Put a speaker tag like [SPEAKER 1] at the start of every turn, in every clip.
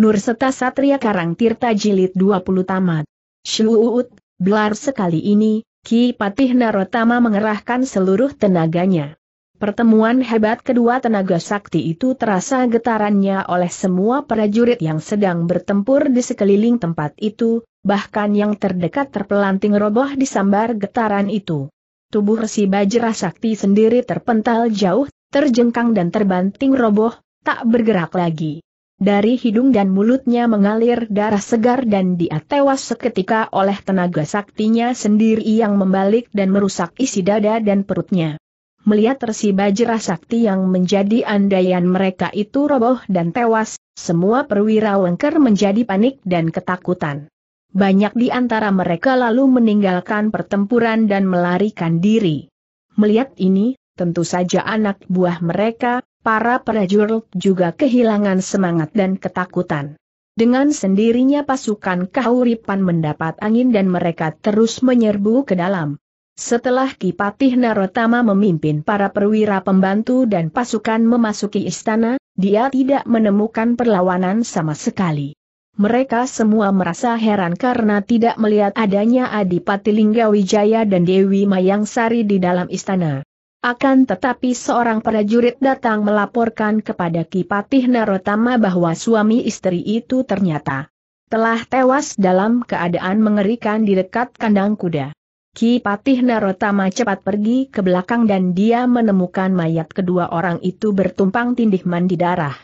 [SPEAKER 1] Nur Seta Satria Karang Tirta Jilid 20 Tamat. Syuut, belar sekali ini, Ki Patih Narotama mengerahkan seluruh tenaganya. Pertemuan hebat kedua tenaga sakti itu terasa getarannya oleh semua prajurit yang sedang bertempur di sekeliling tempat itu, bahkan yang terdekat terpelanting roboh disambar getaran itu. Tubuh si Bajra Sakti sendiri terpental jauh, terjengkang dan terbanting roboh, tak bergerak lagi. Dari hidung dan mulutnya mengalir darah segar dan dia tewas seketika oleh tenaga saktinya sendiri yang membalik dan merusak isi dada dan perutnya. Melihat tersiba jerah sakti yang menjadi andaian mereka itu roboh dan tewas, semua perwira wengker menjadi panik dan ketakutan. Banyak di antara mereka lalu meninggalkan pertempuran dan melarikan diri. Melihat ini, tentu saja anak buah mereka, para prajurit juga kehilangan semangat dan ketakutan. Dengan sendirinya pasukan Kahuripan mendapat angin dan mereka terus menyerbu ke dalam. Setelah Kipatih Narotama memimpin para perwira pembantu dan pasukan memasuki istana, dia tidak menemukan perlawanan sama sekali. Mereka semua merasa heran karena tidak melihat adanya Adipati Linggawijaya dan Dewi Mayang Sari di dalam istana. Akan tetapi seorang prajurit datang melaporkan kepada Kipatih Narotama bahwa suami istri itu ternyata telah tewas dalam keadaan mengerikan di dekat kandang kuda. Kipatih Narotama cepat pergi ke belakang dan dia menemukan mayat kedua orang itu bertumpang tindih mandi darah.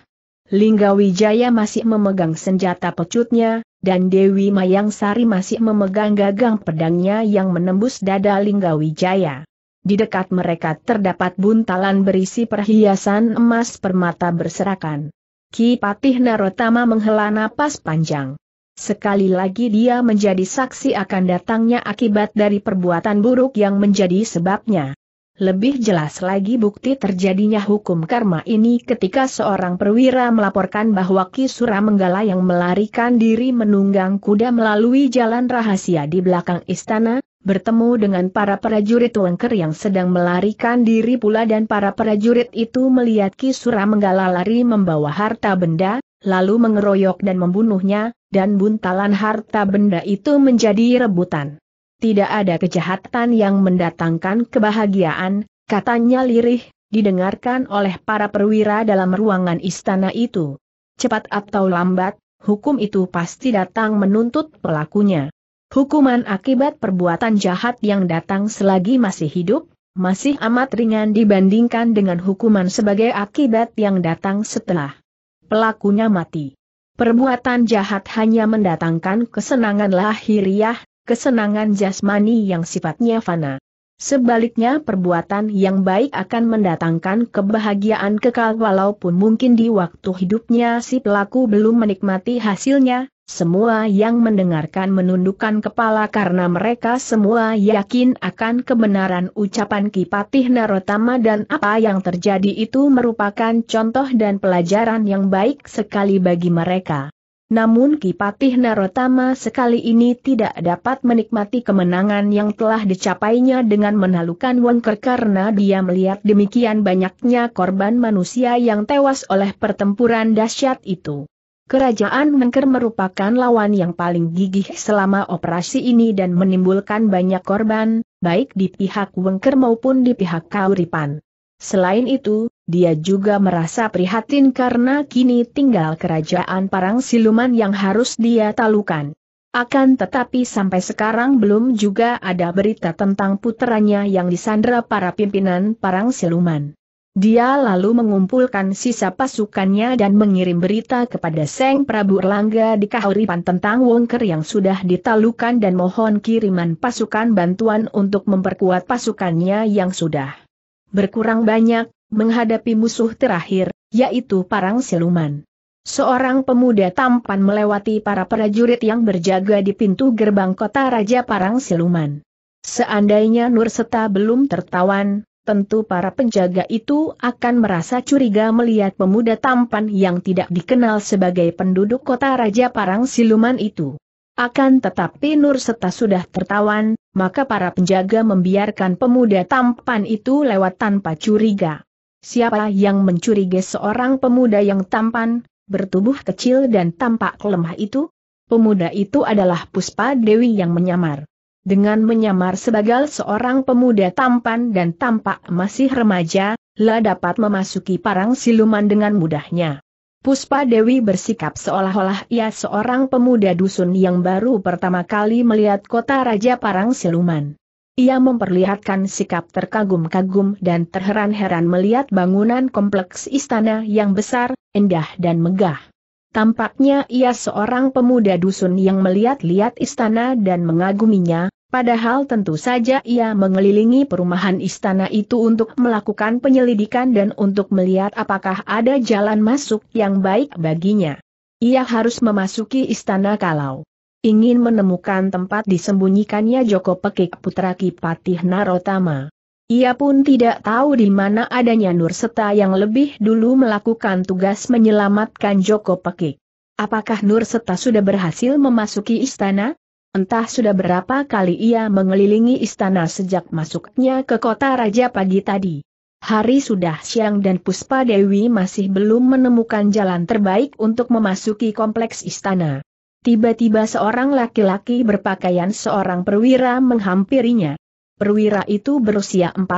[SPEAKER 1] Lingga Wijaya masih memegang senjata pecutnya, dan Dewi Mayang Sari masih memegang gagang pedangnya yang menembus dada Lingga Wijaya. Di dekat mereka terdapat buntalan berisi perhiasan emas permata berserakan. Ki Patih Narotama menghela napas panjang. Sekali lagi dia menjadi saksi akan datangnya akibat dari perbuatan buruk yang menjadi sebabnya. Lebih jelas lagi bukti terjadinya hukum karma ini ketika seorang perwira melaporkan bahwa Ki Menggala yang melarikan diri menunggang kuda melalui jalan rahasia di belakang istana, bertemu dengan para prajurit Wengker yang sedang melarikan diri pula dan para prajurit itu melihat Kisura Menggala lari membawa harta benda, lalu mengeroyok dan membunuhnya, dan buntalan harta benda itu menjadi rebutan. Tidak ada kejahatan yang mendatangkan kebahagiaan, katanya lirih, didengarkan oleh para perwira dalam ruangan istana itu. Cepat atau lambat, hukum itu pasti datang menuntut pelakunya. Hukuman akibat perbuatan jahat yang datang selagi masih hidup, masih amat ringan dibandingkan dengan hukuman sebagai akibat yang datang setelah pelakunya mati. Perbuatan jahat hanya mendatangkan kesenangan lahiriah, kesenangan jasmani yang sifatnya fana. Sebaliknya perbuatan yang baik akan mendatangkan kebahagiaan kekal walaupun mungkin di waktu hidupnya si pelaku belum menikmati hasilnya, semua yang mendengarkan menundukkan kepala karena mereka semua yakin akan kebenaran ucapan Kipatih Narotama dan apa yang terjadi itu merupakan contoh dan pelajaran yang baik sekali bagi mereka. Namun Kipatih Narotama sekali ini tidak dapat menikmati kemenangan yang telah dicapainya dengan menalukan Wonker karena dia melihat demikian banyaknya korban manusia yang tewas oleh pertempuran dahsyat itu. Kerajaan Mengker merupakan lawan yang paling gigih selama operasi ini dan menimbulkan banyak korban, baik di pihak Wengker maupun di pihak Kauripan. Selain itu, dia juga merasa prihatin karena kini tinggal kerajaan Parang Siluman yang harus dia talukan. Akan tetapi sampai sekarang belum juga ada berita tentang putranya yang disandra para pimpinan Parang Siluman. Dia lalu mengumpulkan sisa pasukannya dan mengirim berita kepada Seng Prabu Erlangga di Kahuripan tentang Wongker yang sudah ditalukan dan mohon kiriman pasukan bantuan untuk memperkuat pasukannya yang sudah berkurang banyak, menghadapi musuh terakhir, yaitu Parang Siluman. Seorang pemuda tampan melewati para prajurit yang berjaga di pintu gerbang kota Raja Parang Siluman. Seandainya Nurseta belum tertawan, tentu para penjaga itu akan merasa curiga melihat pemuda tampan yang tidak dikenal sebagai penduduk kota Raja Parang Siluman itu. Akan tetapi Nur Seta sudah tertawan, maka para penjaga membiarkan pemuda tampan itu lewat tanpa curiga. Siapa yang mencurigai seorang pemuda yang tampan, bertubuh kecil dan tampak lemah itu? Pemuda itu adalah Puspa Dewi yang menyamar dengan menyamar sebagai seorang pemuda tampan dan tampak masih remaja, La dapat memasuki parang siluman dengan mudahnya. Puspa Dewi bersikap seolah-olah ia seorang pemuda dusun yang baru pertama kali melihat kota Raja Parang Siluman. Ia memperlihatkan sikap terkagum-kagum dan terheran-heran melihat bangunan kompleks istana yang besar, indah dan megah. Tampaknya ia seorang pemuda dusun yang melihat-lihat istana dan mengaguminya, Padahal tentu saja ia mengelilingi perumahan istana itu untuk melakukan penyelidikan dan untuk melihat apakah ada jalan masuk yang baik baginya. Ia harus memasuki istana kalau ingin menemukan tempat disembunyikannya Joko Pekik putra Kipatih Narotama. Ia pun tidak tahu di mana adanya Nurseta yang lebih dulu melakukan tugas menyelamatkan Joko Pekik. Apakah Nurseta sudah berhasil memasuki istana? Entah sudah berapa kali ia mengelilingi istana sejak masuknya ke kota raja pagi tadi. Hari sudah siang dan Puspa Dewi masih belum menemukan jalan terbaik untuk memasuki kompleks istana. Tiba-tiba seorang laki-laki berpakaian seorang perwira menghampirinya. Perwira itu berusia 40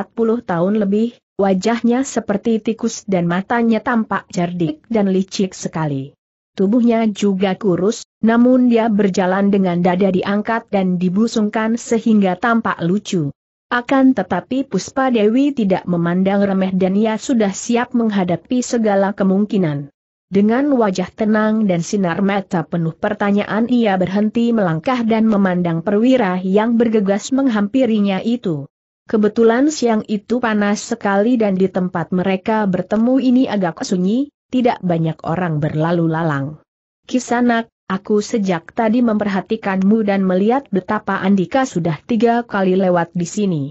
[SPEAKER 1] tahun lebih, wajahnya seperti tikus dan matanya tampak cerdik dan licik sekali. Tubuhnya juga kurus, namun dia berjalan dengan dada diangkat dan dibusungkan sehingga tampak lucu. Akan tetapi Puspa Dewi tidak memandang remeh dan ia sudah siap menghadapi segala kemungkinan. Dengan wajah tenang dan sinar mata penuh pertanyaan ia berhenti melangkah dan memandang perwira yang bergegas menghampirinya itu. Kebetulan siang itu panas sekali dan di tempat mereka bertemu ini agak sunyi, tidak banyak orang berlalu lalang. Kisanak, aku sejak tadi memperhatikanmu dan melihat betapa Andika sudah tiga kali lewat di sini.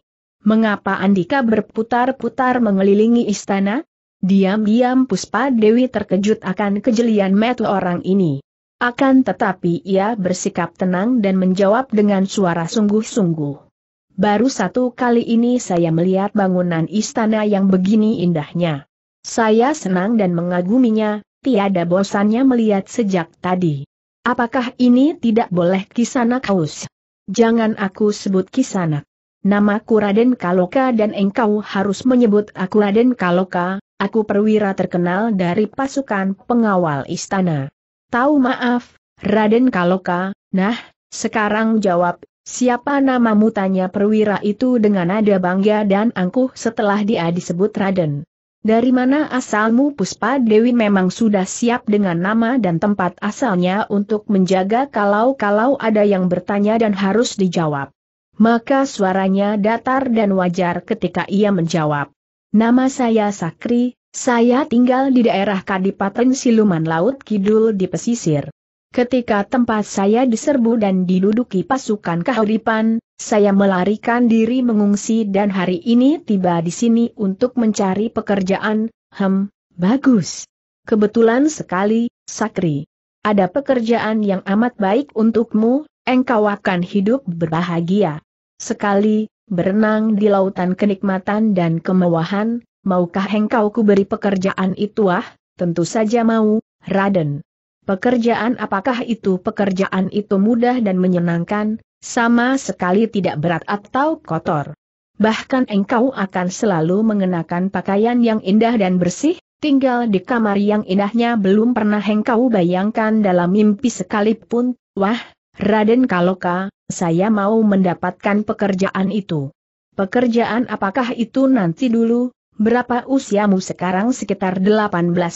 [SPEAKER 1] Mengapa Andika berputar-putar mengelilingi istana? Diam-diam Puspa Dewi terkejut akan kejelian metu orang ini. Akan tetapi ia bersikap tenang dan menjawab dengan suara sungguh-sungguh. Baru satu kali ini saya melihat bangunan istana yang begini indahnya. Saya senang dan mengaguminya, tiada bosannya melihat sejak tadi. Apakah ini tidak boleh kisanak haus? Jangan aku sebut kisanak. Namaku Raden Kaloka dan engkau harus menyebut aku Raden Kaloka, aku perwira terkenal dari pasukan pengawal istana. Tahu maaf, Raden Kaloka, nah, sekarang jawab, siapa namamu tanya perwira itu dengan nada bangga dan angkuh setelah dia disebut Raden. Dari mana asalmu Puspa Dewi memang sudah siap dengan nama dan tempat asalnya untuk menjaga kalau-kalau ada yang bertanya dan harus dijawab. Maka suaranya datar dan wajar ketika ia menjawab. Nama saya Sakri, saya tinggal di daerah Kadipaten Siluman Laut Kidul di pesisir. Ketika tempat saya diserbu dan diduduki pasukan kehauripan, saya melarikan diri mengungsi dan hari ini tiba di sini untuk mencari pekerjaan, hem, bagus. Kebetulan sekali, Sakri. Ada pekerjaan yang amat baik untukmu, engkau akan hidup berbahagia. Sekali, berenang di lautan kenikmatan dan kemewahan, maukah engkau kuberi pekerjaan itu ah, tentu saja mau, Raden. Pekerjaan apakah itu pekerjaan itu mudah dan menyenangkan, sama sekali tidak berat atau kotor. Bahkan engkau akan selalu mengenakan pakaian yang indah dan bersih, tinggal di kamar yang indahnya belum pernah engkau bayangkan dalam mimpi sekalipun, wah, Raden Kaloka, saya mau mendapatkan pekerjaan itu. Pekerjaan apakah itu nanti dulu, Berapa usiamu sekarang sekitar 18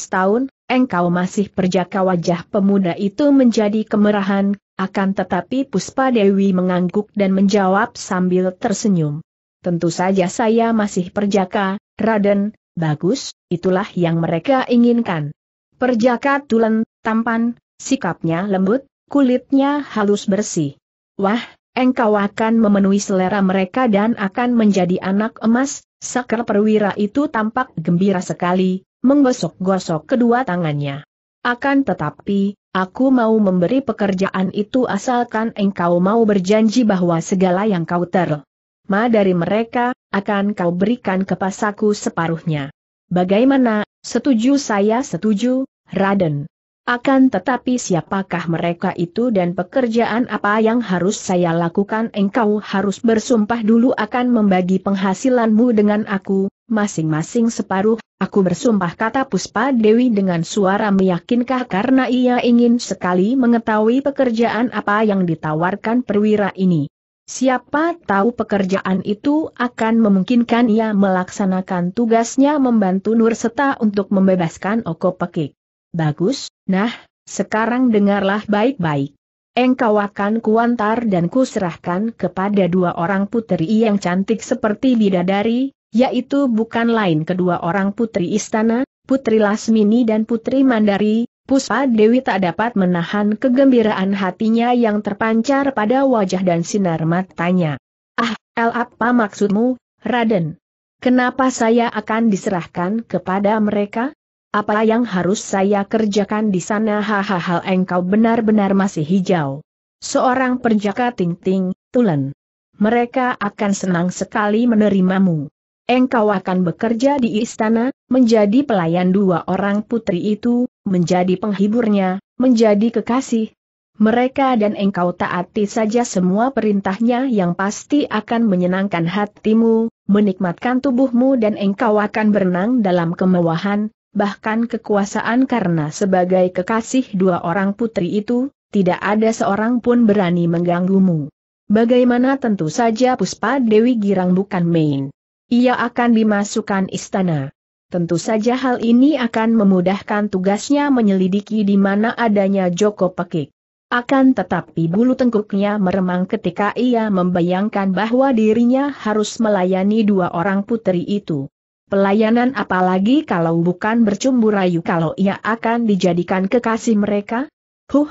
[SPEAKER 1] tahun, engkau masih perjaka wajah pemuda itu menjadi kemerahan, akan tetapi Puspa Dewi mengangguk dan menjawab sambil tersenyum. Tentu saja saya masih perjaka, Raden, bagus, itulah yang mereka inginkan. Perjaka tulen, tampan, sikapnya lembut, kulitnya halus bersih. Wah, engkau akan memenuhi selera mereka dan akan menjadi anak emas, Saker perwira itu tampak gembira sekali, menggosok-gosok kedua tangannya. Akan tetapi, aku mau memberi pekerjaan itu asalkan engkau mau berjanji bahwa segala yang kau ter. Ma dari mereka, akan kau berikan ke pasaku separuhnya. Bagaimana, setuju saya setuju, Raden. Akan tetapi siapakah mereka itu dan pekerjaan apa yang harus saya lakukan engkau harus bersumpah dulu akan membagi penghasilanmu dengan aku, masing-masing separuh, aku bersumpah kata Puspa Dewi dengan suara meyakinkah karena ia ingin sekali mengetahui pekerjaan apa yang ditawarkan perwira ini. Siapa tahu pekerjaan itu akan memungkinkan ia melaksanakan tugasnya membantu Nur Seta untuk membebaskan Oko Pekik. Bagus, Nah, sekarang dengarlah baik-baik. Engkau akan kuantar dan kuserahkan kepada dua orang putri yang cantik seperti bidadari, yaitu bukan lain kedua orang putri istana, Putri Lasmini dan Putri Mandari, Puspa Dewi tak dapat menahan kegembiraan hatinya yang terpancar pada wajah dan sinar matanya. Ah, El apa maksudmu, Raden? Kenapa saya akan diserahkan kepada mereka? Apa yang harus saya kerjakan di sana? Hahaha engkau benar-benar masih hijau. Seorang perjaka ting-ting, tulen. Mereka akan senang sekali menerimamu. Engkau akan bekerja di istana, menjadi pelayan dua orang putri itu, menjadi penghiburnya, menjadi kekasih, mereka dan engkau taati saja semua perintahnya yang pasti akan menyenangkan hatimu, menikmatkan tubuhmu dan engkau akan berenang dalam kemewahan, bahkan kekuasaan karena sebagai kekasih dua orang putri itu, tidak ada seorang pun berani mengganggumu. Bagaimana tentu saja Puspa Dewi Girang bukan main. Ia akan dimasukkan istana. Tentu saja hal ini akan memudahkan tugasnya menyelidiki di mana adanya Joko Pekik. Akan tetapi bulu tengkuknya meremang ketika ia membayangkan bahwa dirinya harus melayani dua orang putri itu pelayanan apalagi kalau bukan bercumbu rayu kalau ia akan dijadikan kekasih mereka? Huh!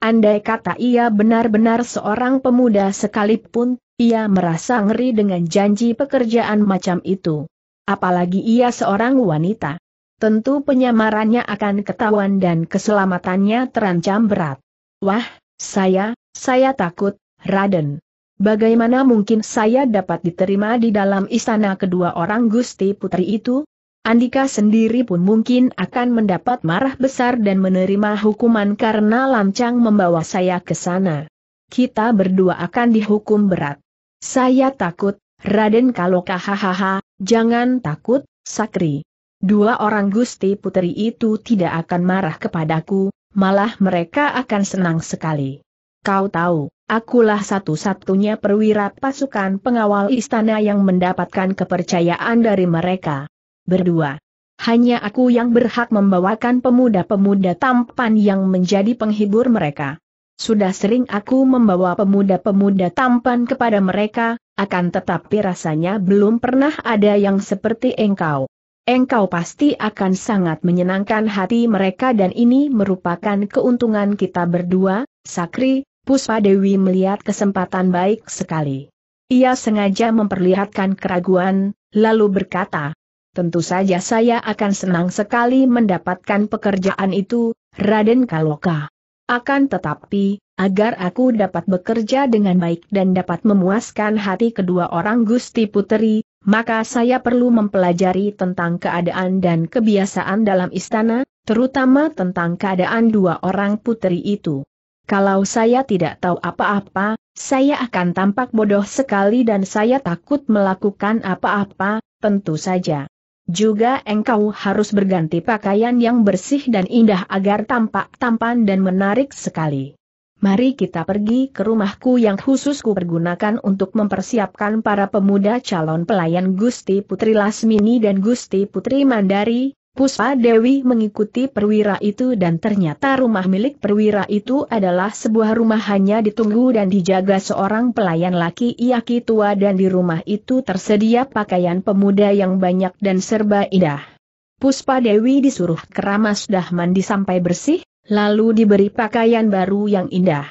[SPEAKER 1] Andai kata ia benar-benar seorang pemuda sekalipun, ia merasa ngeri dengan janji pekerjaan macam itu. Apalagi ia seorang wanita. Tentu penyamarannya akan ketahuan dan keselamatannya terancam berat. Wah, saya, saya takut, Raden. Bagaimana mungkin saya dapat diterima di dalam istana kedua orang Gusti Putri itu? Andika sendiri pun mungkin akan mendapat marah besar dan menerima hukuman karena lancang membawa saya ke sana. Kita berdua akan dihukum berat. Saya takut, Raden kalau kahahaha. jangan takut, Sakri. Dua orang Gusti Putri itu tidak akan marah kepadaku, malah mereka akan senang sekali. Kau tahu, Akulah satu-satunya perwira pasukan pengawal istana yang mendapatkan kepercayaan dari mereka. Berdua. Hanya aku yang berhak membawakan pemuda-pemuda tampan yang menjadi penghibur mereka. Sudah sering aku membawa pemuda-pemuda tampan kepada mereka, akan tetapi rasanya belum pernah ada yang seperti engkau. Engkau pasti akan sangat menyenangkan hati mereka dan ini merupakan keuntungan kita berdua, Sakri, Puspa Dewi melihat kesempatan baik sekali. Ia sengaja memperlihatkan keraguan, lalu berkata, Tentu saja saya akan senang sekali mendapatkan pekerjaan itu, Raden Kaloka. Akan tetapi, agar aku dapat bekerja dengan baik dan dapat memuaskan hati kedua orang Gusti Puteri, maka saya perlu mempelajari tentang keadaan dan kebiasaan dalam istana, terutama tentang keadaan dua orang Putri itu. Kalau saya tidak tahu apa-apa, saya akan tampak bodoh sekali dan saya takut melakukan apa-apa, tentu saja. Juga engkau harus berganti pakaian yang bersih dan indah agar tampak tampan dan menarik sekali. Mari kita pergi ke rumahku yang khusus ku pergunakan untuk mempersiapkan para pemuda calon pelayan Gusti Putri Lasmini dan Gusti Putri Mandari, Puspa Dewi mengikuti perwira itu dan ternyata rumah milik perwira itu adalah sebuah rumah hanya ditunggu dan dijaga seorang pelayan laki iaki tua dan di rumah itu tersedia pakaian pemuda yang banyak dan serba indah. Puspa Dewi disuruh keramas dah mandi sampai bersih, lalu diberi pakaian baru yang indah.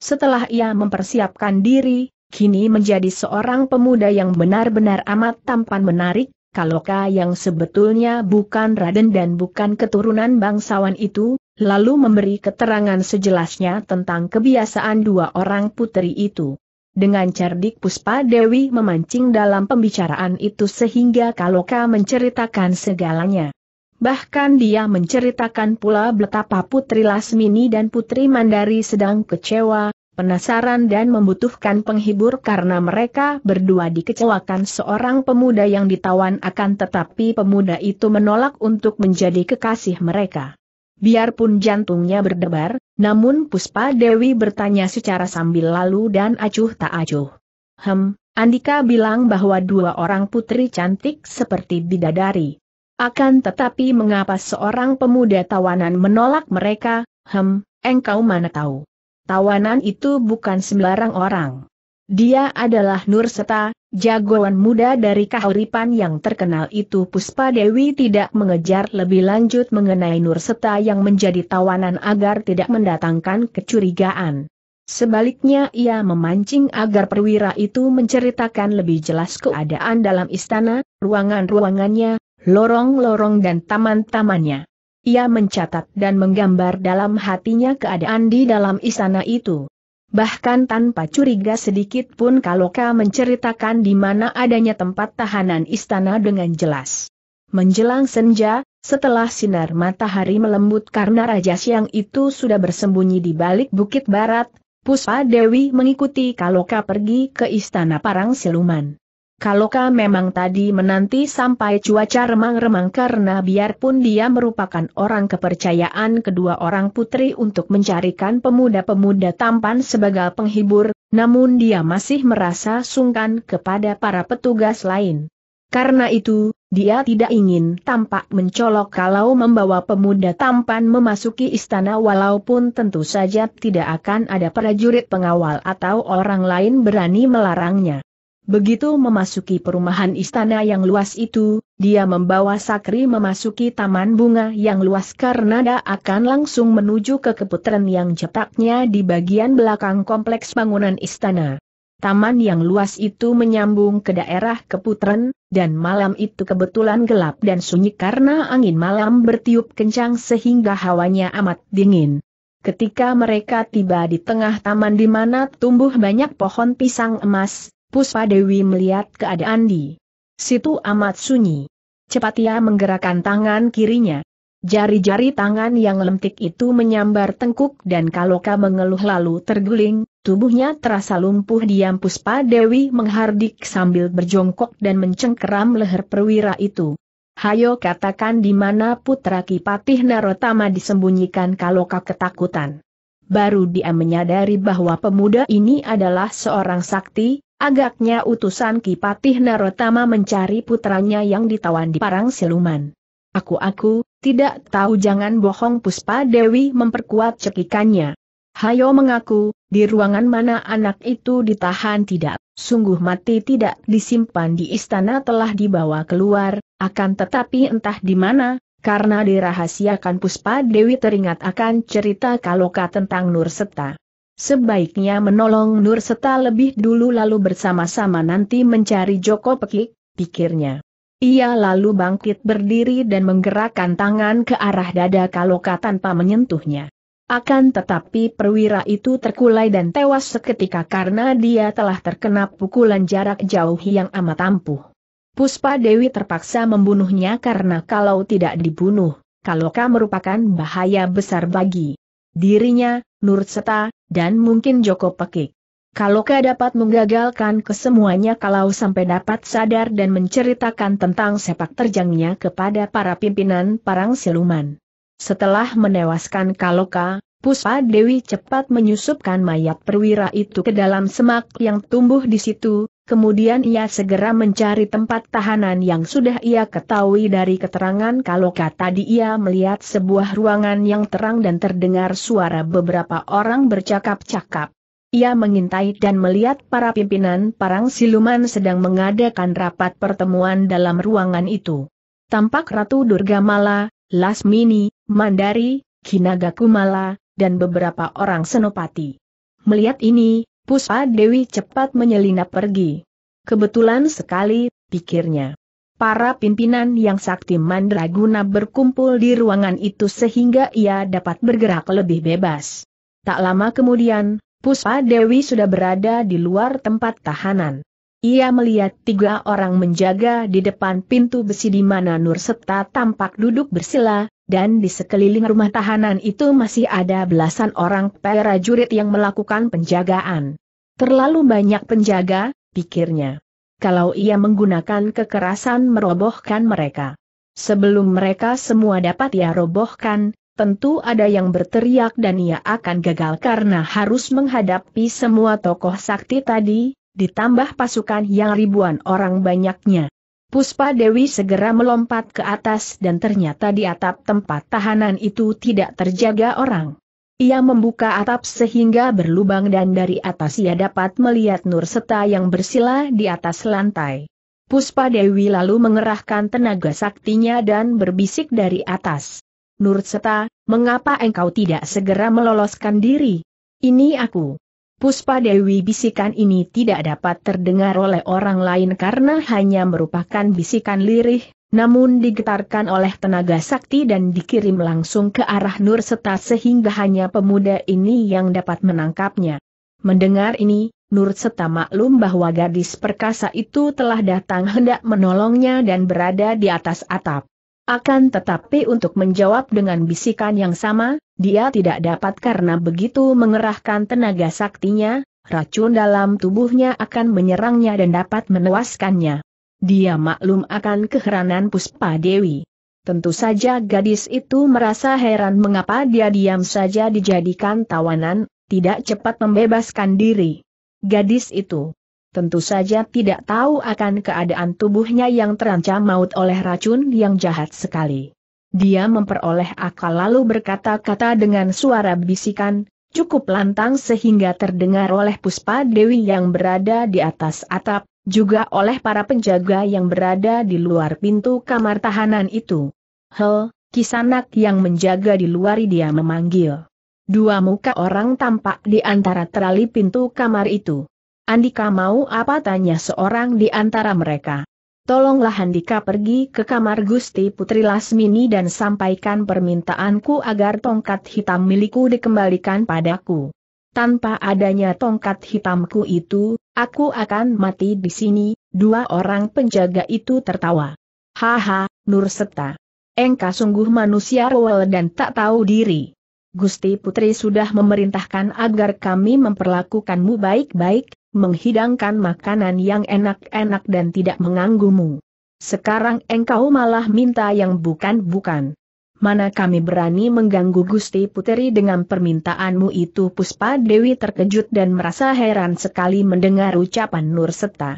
[SPEAKER 1] Setelah ia mempersiapkan diri, kini menjadi seorang pemuda yang benar-benar amat tampan menarik, Kaloka yang sebetulnya bukan Raden dan bukan keturunan bangsawan itu, lalu memberi keterangan sejelasnya tentang kebiasaan dua orang putri itu. Dengan cerdik Puspa Dewi memancing dalam pembicaraan itu sehingga Kaloka menceritakan segalanya. Bahkan dia menceritakan pula betapa Putri Lasmini dan Putri Mandari sedang kecewa, penasaran dan membutuhkan penghibur karena mereka berdua dikecewakan seorang pemuda yang ditawan akan tetapi pemuda itu menolak untuk menjadi kekasih mereka. Biarpun jantungnya berdebar, namun Puspa Dewi bertanya secara sambil lalu dan acuh tak acuh. Hem, Andika bilang bahwa dua orang putri cantik seperti bidadari. Akan tetapi mengapa seorang pemuda tawanan menolak mereka, hem, engkau mana tahu tawanan itu bukan sembarang orang. Dia adalah Nurseta, Seta, jagoan muda dari kahuripan yang terkenal itu Puspa Dewi tidak mengejar lebih lanjut mengenai Nurseta yang menjadi tawanan agar tidak mendatangkan kecurigaan. Sebaliknya ia memancing agar perwira itu menceritakan lebih jelas keadaan dalam istana, ruangan-ruangannya, lorong-lorong dan taman-tamannya. Ia mencatat dan menggambar dalam hatinya keadaan di dalam istana itu. Bahkan tanpa curiga sedikit pun Kaloka menceritakan di mana adanya tempat tahanan istana dengan jelas. Menjelang senja, setelah sinar matahari melembut karena Raja Siang itu sudah bersembunyi di balik bukit barat, Puspa Dewi mengikuti Kaloka pergi ke istana parang siluman. Kaloka memang tadi menanti sampai cuaca remang-remang karena biarpun dia merupakan orang kepercayaan kedua orang putri untuk mencarikan pemuda-pemuda tampan sebagai penghibur, namun dia masih merasa sungkan kepada para petugas lain. Karena itu, dia tidak ingin tampak mencolok kalau membawa pemuda tampan memasuki istana walaupun tentu saja tidak akan ada prajurit pengawal atau orang lain berani melarangnya. Begitu memasuki perumahan istana yang luas itu, dia membawa Sakri memasuki taman bunga yang luas karena dia akan langsung menuju ke keputaran yang cetaknya di bagian belakang kompleks bangunan istana. Taman yang luas itu menyambung ke daerah keputaran, dan malam itu kebetulan gelap dan sunyi karena angin malam bertiup kencang sehingga hawanya amat dingin. Ketika mereka tiba di tengah taman di mana tumbuh banyak pohon pisang emas, Puspa Dewi melihat keadaan di situ amat sunyi. Cepat ia menggerakkan tangan kirinya. Jari-jari tangan yang lentik itu menyambar tengkuk dan Kaloka mengeluh lalu terguling, tubuhnya terasa lumpuh diam Puspa Dewi menghardik sambil berjongkok dan mencengkeram leher perwira itu. Hayo katakan di mana putra Kipatih Narotama disembunyikan Kaloka ketakutan. Baru dia menyadari bahwa pemuda ini adalah seorang sakti, Agaknya utusan Kipatih Narotama mencari putranya yang ditawan di parang siluman. Aku-aku, tidak tahu jangan bohong Puspa Dewi memperkuat cekikannya. Hayo mengaku, di ruangan mana anak itu ditahan tidak, sungguh mati tidak disimpan di istana telah dibawa keluar, akan tetapi entah di mana, karena dirahasiakan Puspa Dewi teringat akan cerita kaloka tentang Nur Seta. Sebaiknya menolong Nur Seta lebih dulu lalu bersama-sama nanti mencari Joko Pekik, pikirnya. Ia lalu bangkit berdiri dan menggerakkan tangan ke arah dada Kaloka tanpa menyentuhnya. Akan tetapi perwira itu terkulai dan tewas seketika karena dia telah terkena pukulan jarak jauh yang amat ampuh. Puspa Dewi terpaksa membunuhnya karena kalau tidak dibunuh, Kaloka merupakan bahaya besar bagi dirinya, Nur Seta, dan mungkin Joko Pekik. Kaloka dapat menggagalkan kesemuanya kalau sampai dapat sadar dan menceritakan tentang sepak terjangnya kepada para pimpinan parang siluman. Setelah menewaskan Kaloka, Puspa Dewi cepat menyusupkan mayat perwira itu ke dalam semak yang tumbuh di situ, Kemudian ia segera mencari tempat tahanan yang sudah ia ketahui dari keterangan kalau kata di ia melihat sebuah ruangan yang terang dan terdengar suara beberapa orang bercakap-cakap. Ia mengintai dan melihat para pimpinan parang siluman sedang mengadakan rapat pertemuan dalam ruangan itu. Tampak Ratu Durga Durgamala, Lasmini, Mandari, Kinagakumala, dan beberapa orang senopati. Melihat ini, Puspa Dewi cepat menyelinap pergi. Kebetulan sekali, pikirnya. Para pimpinan yang sakti mandraguna berkumpul di ruangan itu sehingga ia dapat bergerak lebih bebas. Tak lama kemudian, Puspa Dewi sudah berada di luar tempat tahanan. Ia melihat tiga orang menjaga di depan pintu besi di mana Nur Serta tampak duduk bersila, dan di sekeliling rumah tahanan itu masih ada belasan orang prajurit yang melakukan penjagaan. Terlalu banyak penjaga, pikirnya. Kalau ia menggunakan kekerasan merobohkan mereka. Sebelum mereka semua dapat ia robohkan, tentu ada yang berteriak dan ia akan gagal karena harus menghadapi semua tokoh sakti tadi, ditambah pasukan yang ribuan orang banyaknya. Puspa Dewi segera melompat ke atas dan ternyata di atap tempat tahanan itu tidak terjaga orang. Ia membuka atap sehingga berlubang dan dari atas ia dapat melihat Nur Seta yang bersila di atas lantai. Puspa Dewi lalu mengerahkan tenaga saktinya dan berbisik dari atas. Nur Seta, mengapa engkau tidak segera meloloskan diri? Ini aku. Puspa Dewi bisikan ini tidak dapat terdengar oleh orang lain karena hanya merupakan bisikan lirih, namun digetarkan oleh tenaga sakti dan dikirim langsung ke arah Nur Seta sehingga hanya pemuda ini yang dapat menangkapnya. Mendengar ini, Nur Seta maklum bahwa gadis perkasa itu telah datang hendak menolongnya dan berada di atas atap. Akan tetapi untuk menjawab dengan bisikan yang sama, dia tidak dapat karena begitu mengerahkan tenaga saktinya, racun dalam tubuhnya akan menyerangnya dan dapat menewaskannya. Dia maklum akan keheranan Puspa Dewi. Tentu saja gadis itu merasa heran mengapa dia diam saja dijadikan tawanan, tidak cepat membebaskan diri. Gadis itu tentu saja tidak tahu akan keadaan tubuhnya yang terancam maut oleh racun yang jahat sekali. Dia memperoleh akal lalu berkata-kata dengan suara bisikan, cukup lantang sehingga terdengar oleh Puspa Dewi yang berada di atas atap, juga oleh para penjaga yang berada di luar pintu kamar tahanan itu. He, kisanak yang menjaga di luar dia memanggil. Dua muka orang tampak di antara terali pintu kamar itu. Andika mau apa tanya seorang di antara mereka. Tolonglah Andika pergi ke kamar Gusti Putri Lasmini dan sampaikan permintaanku agar tongkat hitam milikku dikembalikan padaku. Tanpa adanya tongkat hitamku itu, aku akan mati di sini, dua orang penjaga itu tertawa. Haha, Nur Nurseta. Engka sungguh manusia rewel dan tak tahu diri. Gusti Putri sudah memerintahkan agar kami memperlakukanmu baik-baik, menghidangkan makanan yang enak-enak dan tidak mengganggumu. Sekarang engkau malah minta yang bukan-bukan. Mana kami berani mengganggu Gusti Puteri dengan permintaanmu itu Puspa Dewi terkejut dan merasa heran sekali mendengar ucapan Nur Seta.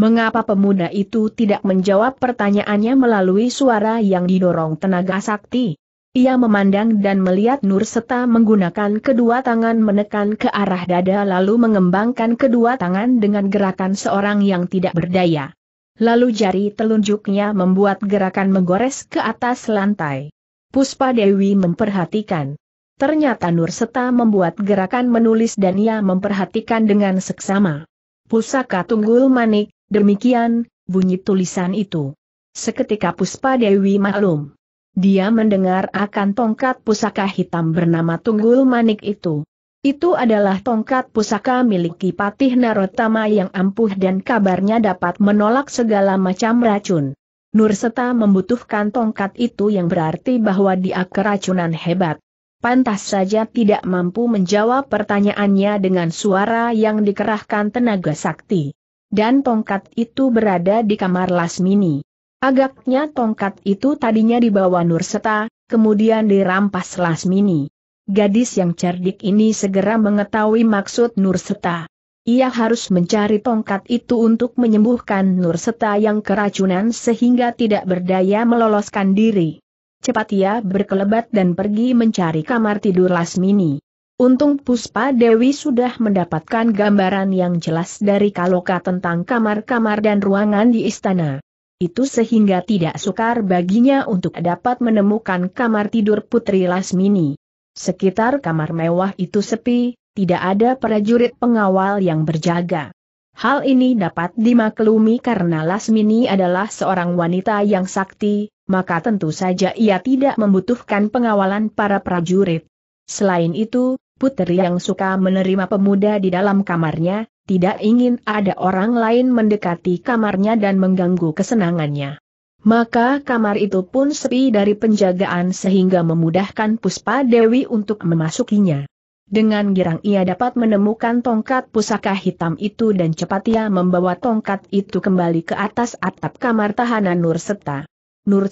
[SPEAKER 1] Mengapa pemuda itu tidak menjawab pertanyaannya melalui suara yang didorong tenaga sakti? Ia memandang dan melihat Nur Seta menggunakan kedua tangan menekan ke arah dada lalu mengembangkan kedua tangan dengan gerakan seorang yang tidak berdaya. Lalu jari telunjuknya membuat gerakan menggores ke atas lantai. Puspa Dewi memperhatikan. Ternyata Nur Seta membuat gerakan menulis dan ia memperhatikan dengan seksama. Pusaka Tunggul Manik, demikian, bunyi tulisan itu. Seketika Puspa Dewi maklum. Dia mendengar akan tongkat pusaka hitam bernama Tunggul Manik itu. Itu adalah tongkat pusaka miliki Patih Narotama yang ampuh dan kabarnya dapat menolak segala macam racun. Nurseta membutuhkan tongkat itu yang berarti bahwa dia keracunan hebat. Pantas saja tidak mampu menjawab pertanyaannya dengan suara yang dikerahkan tenaga sakti. Dan tongkat itu berada di kamar Lasmini. Agaknya tongkat itu tadinya dibawa Nurseta, kemudian dirampas Lasmini. Gadis yang cerdik ini segera mengetahui maksud Nurseta. Ia harus mencari tongkat itu untuk menyembuhkan Nurseta yang keracunan sehingga tidak berdaya meloloskan diri. Cepat ia berkelebat dan pergi mencari kamar tidur Lasmini. Untung Puspa Dewi sudah mendapatkan gambaran yang jelas dari Kaloka tentang kamar-kamar dan ruangan di istana itu sehingga tidak sukar baginya untuk dapat menemukan kamar tidur Putri Lasmini. Sekitar kamar mewah itu sepi, tidak ada prajurit pengawal yang berjaga. Hal ini dapat dimaklumi karena Lasmini adalah seorang wanita yang sakti, maka tentu saja ia tidak membutuhkan pengawalan para prajurit. Selain itu, Putri yang suka menerima pemuda di dalam kamarnya, tidak ingin ada orang lain mendekati kamarnya dan mengganggu kesenangannya. Maka kamar itu pun sepi dari penjagaan sehingga memudahkan Puspa Dewi untuk memasukinya. Dengan girang ia dapat menemukan tongkat pusaka hitam itu dan cepat ia membawa tongkat itu kembali ke atas atap kamar tahanan Nur Seta. Nur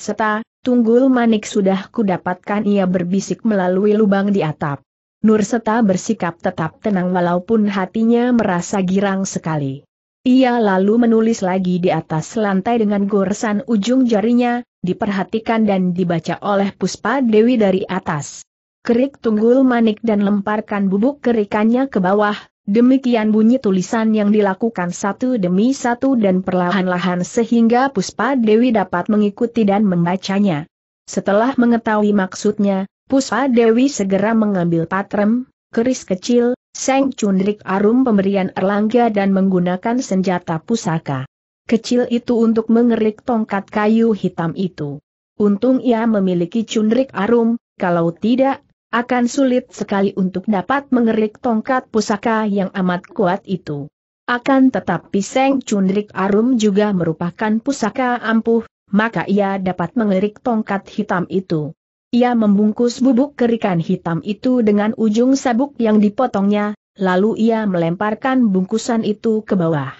[SPEAKER 1] tunggul manik sudah kudapatkan ia berbisik melalui lubang di atap. Nurseta bersikap tetap tenang walaupun hatinya merasa girang sekali. Ia lalu menulis lagi di atas lantai dengan goresan ujung jarinya, diperhatikan dan dibaca oleh Puspa Dewi dari atas. Kerik tunggul manik dan lemparkan bubuk kerikannya ke bawah, demikian bunyi tulisan yang dilakukan satu demi satu dan perlahan-lahan sehingga Puspa Dewi dapat mengikuti dan membacanya. Setelah mengetahui maksudnya, Puspa Dewi segera mengambil patrem, keris kecil, seng cundrik arum pemberian Erlangga dan menggunakan senjata pusaka. Kecil itu untuk mengerik tongkat kayu hitam itu. Untung ia memiliki cundrik arum, kalau tidak, akan sulit sekali untuk dapat mengerik tongkat pusaka yang amat kuat itu. Akan tetapi Seng Cundrik Arum juga merupakan pusaka ampuh, maka ia dapat mengerik tongkat hitam itu. Ia membungkus bubuk kerikan hitam itu dengan ujung sabuk yang dipotongnya, lalu ia melemparkan bungkusan itu ke bawah.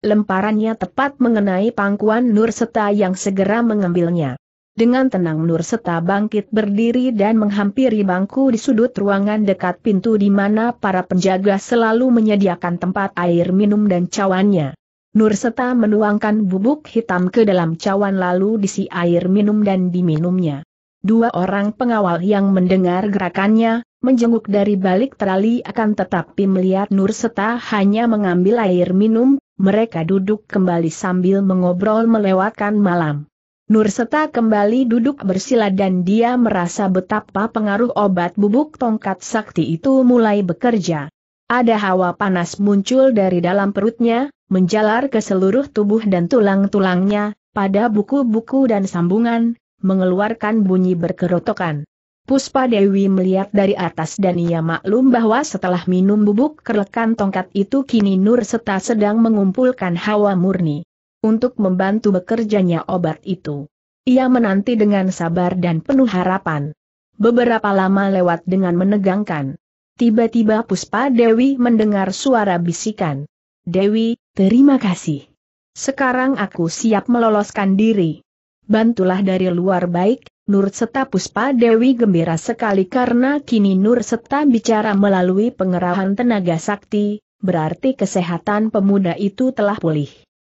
[SPEAKER 1] Lemparannya tepat mengenai pangkuan Nurseta yang segera mengambilnya. Dengan tenang Nurseta bangkit berdiri dan menghampiri bangku di sudut ruangan dekat pintu di mana para penjaga selalu menyediakan tempat air minum dan cawannya. Nurseta menuangkan bubuk hitam ke dalam cawan lalu diisi air minum dan diminumnya. Dua orang pengawal yang mendengar gerakannya, menjenguk dari balik terali akan tetapi melihat Nur Seta hanya mengambil air minum, mereka duduk kembali sambil mengobrol melewatkan malam. Nur Seta kembali duduk bersila dan dia merasa betapa pengaruh obat bubuk tongkat sakti itu mulai bekerja. Ada hawa panas muncul dari dalam perutnya, menjalar ke seluruh tubuh dan tulang-tulangnya, pada buku-buku dan sambungan, mengeluarkan bunyi berkerotokan. Puspa Dewi melihat dari atas dan ia maklum bahwa setelah minum bubuk kerlekan tongkat itu kini Nur Seta sedang mengumpulkan hawa murni. Untuk membantu bekerjanya obat itu. Ia menanti dengan sabar dan penuh harapan. Beberapa lama lewat dengan menegangkan. Tiba-tiba Puspa Dewi mendengar suara bisikan. Dewi, terima kasih. Sekarang aku siap meloloskan diri bantulah dari luar baik, Nur Seta Puspa Dewi gembira sekali karena kini Nur Seta bicara melalui pengerahan tenaga sakti, berarti kesehatan pemuda itu telah pulih.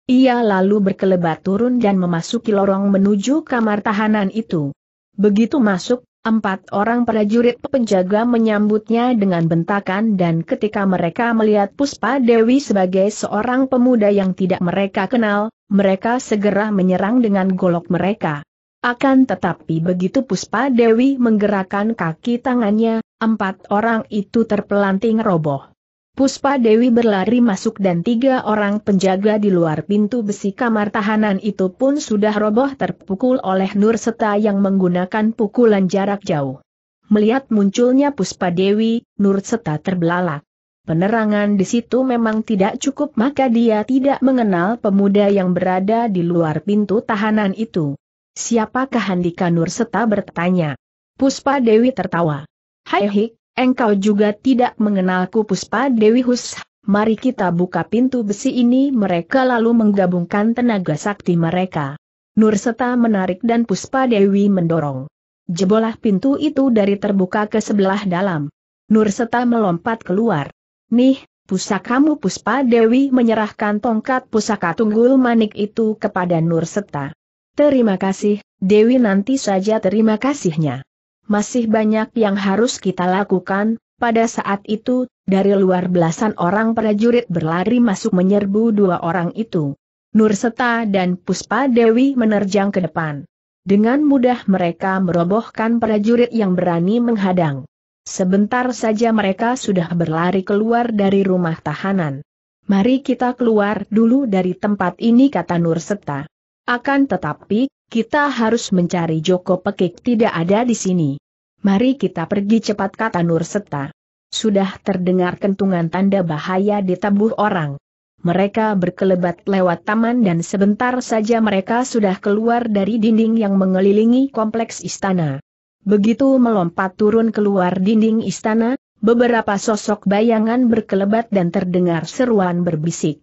[SPEAKER 1] Ia lalu berkelebat turun dan memasuki lorong menuju kamar tahanan itu. Begitu masuk, Empat orang prajurit penjaga menyambutnya dengan bentakan dan ketika mereka melihat Puspa Dewi sebagai seorang pemuda yang tidak mereka kenal, mereka segera menyerang dengan golok mereka. Akan tetapi begitu Puspa Dewi menggerakkan kaki tangannya, empat orang itu terpelanting roboh. Puspa Dewi berlari masuk dan tiga orang penjaga di luar pintu besi kamar tahanan itu pun sudah roboh terpukul oleh Nur Seta yang menggunakan pukulan jarak jauh. Melihat munculnya Puspa Dewi, Nur Seta terbelalak. Penerangan di situ memang tidak cukup maka dia tidak mengenal pemuda yang berada di luar pintu tahanan itu. Siapakah Handika Nur Seta bertanya. Puspa Dewi tertawa. Hai hik, engkau juga tidak mengenalku Puspa Dewi Hus. Mari kita buka pintu besi ini mereka lalu menggabungkan tenaga sakti mereka. Nurseta menarik dan Puspa Dewi mendorong. Jebolah pintu itu dari terbuka ke sebelah dalam. Nurseta melompat keluar. Nih, pusakamu Puspa Dewi menyerahkan tongkat pusaka tunggul manik itu kepada Nurseta. Terima kasih, Dewi nanti saja terima kasihnya masih banyak yang harus kita lakukan, pada saat itu, dari luar belasan orang prajurit berlari masuk menyerbu dua orang itu. Nurseta dan Puspa Dewi menerjang ke depan. Dengan mudah mereka merobohkan prajurit yang berani menghadang. Sebentar saja mereka sudah berlari keluar dari rumah tahanan. Mari kita keluar dulu dari tempat ini kata Nurseta. Akan tetapi, kita harus mencari Joko Pekik tidak ada di sini. Mari kita pergi cepat kata Nur Seta. Sudah terdengar kentungan tanda bahaya di tabuh orang. Mereka berkelebat lewat taman dan sebentar saja mereka sudah keluar dari dinding yang mengelilingi kompleks istana. Begitu melompat turun keluar dinding istana, beberapa sosok bayangan berkelebat dan terdengar seruan berbisik.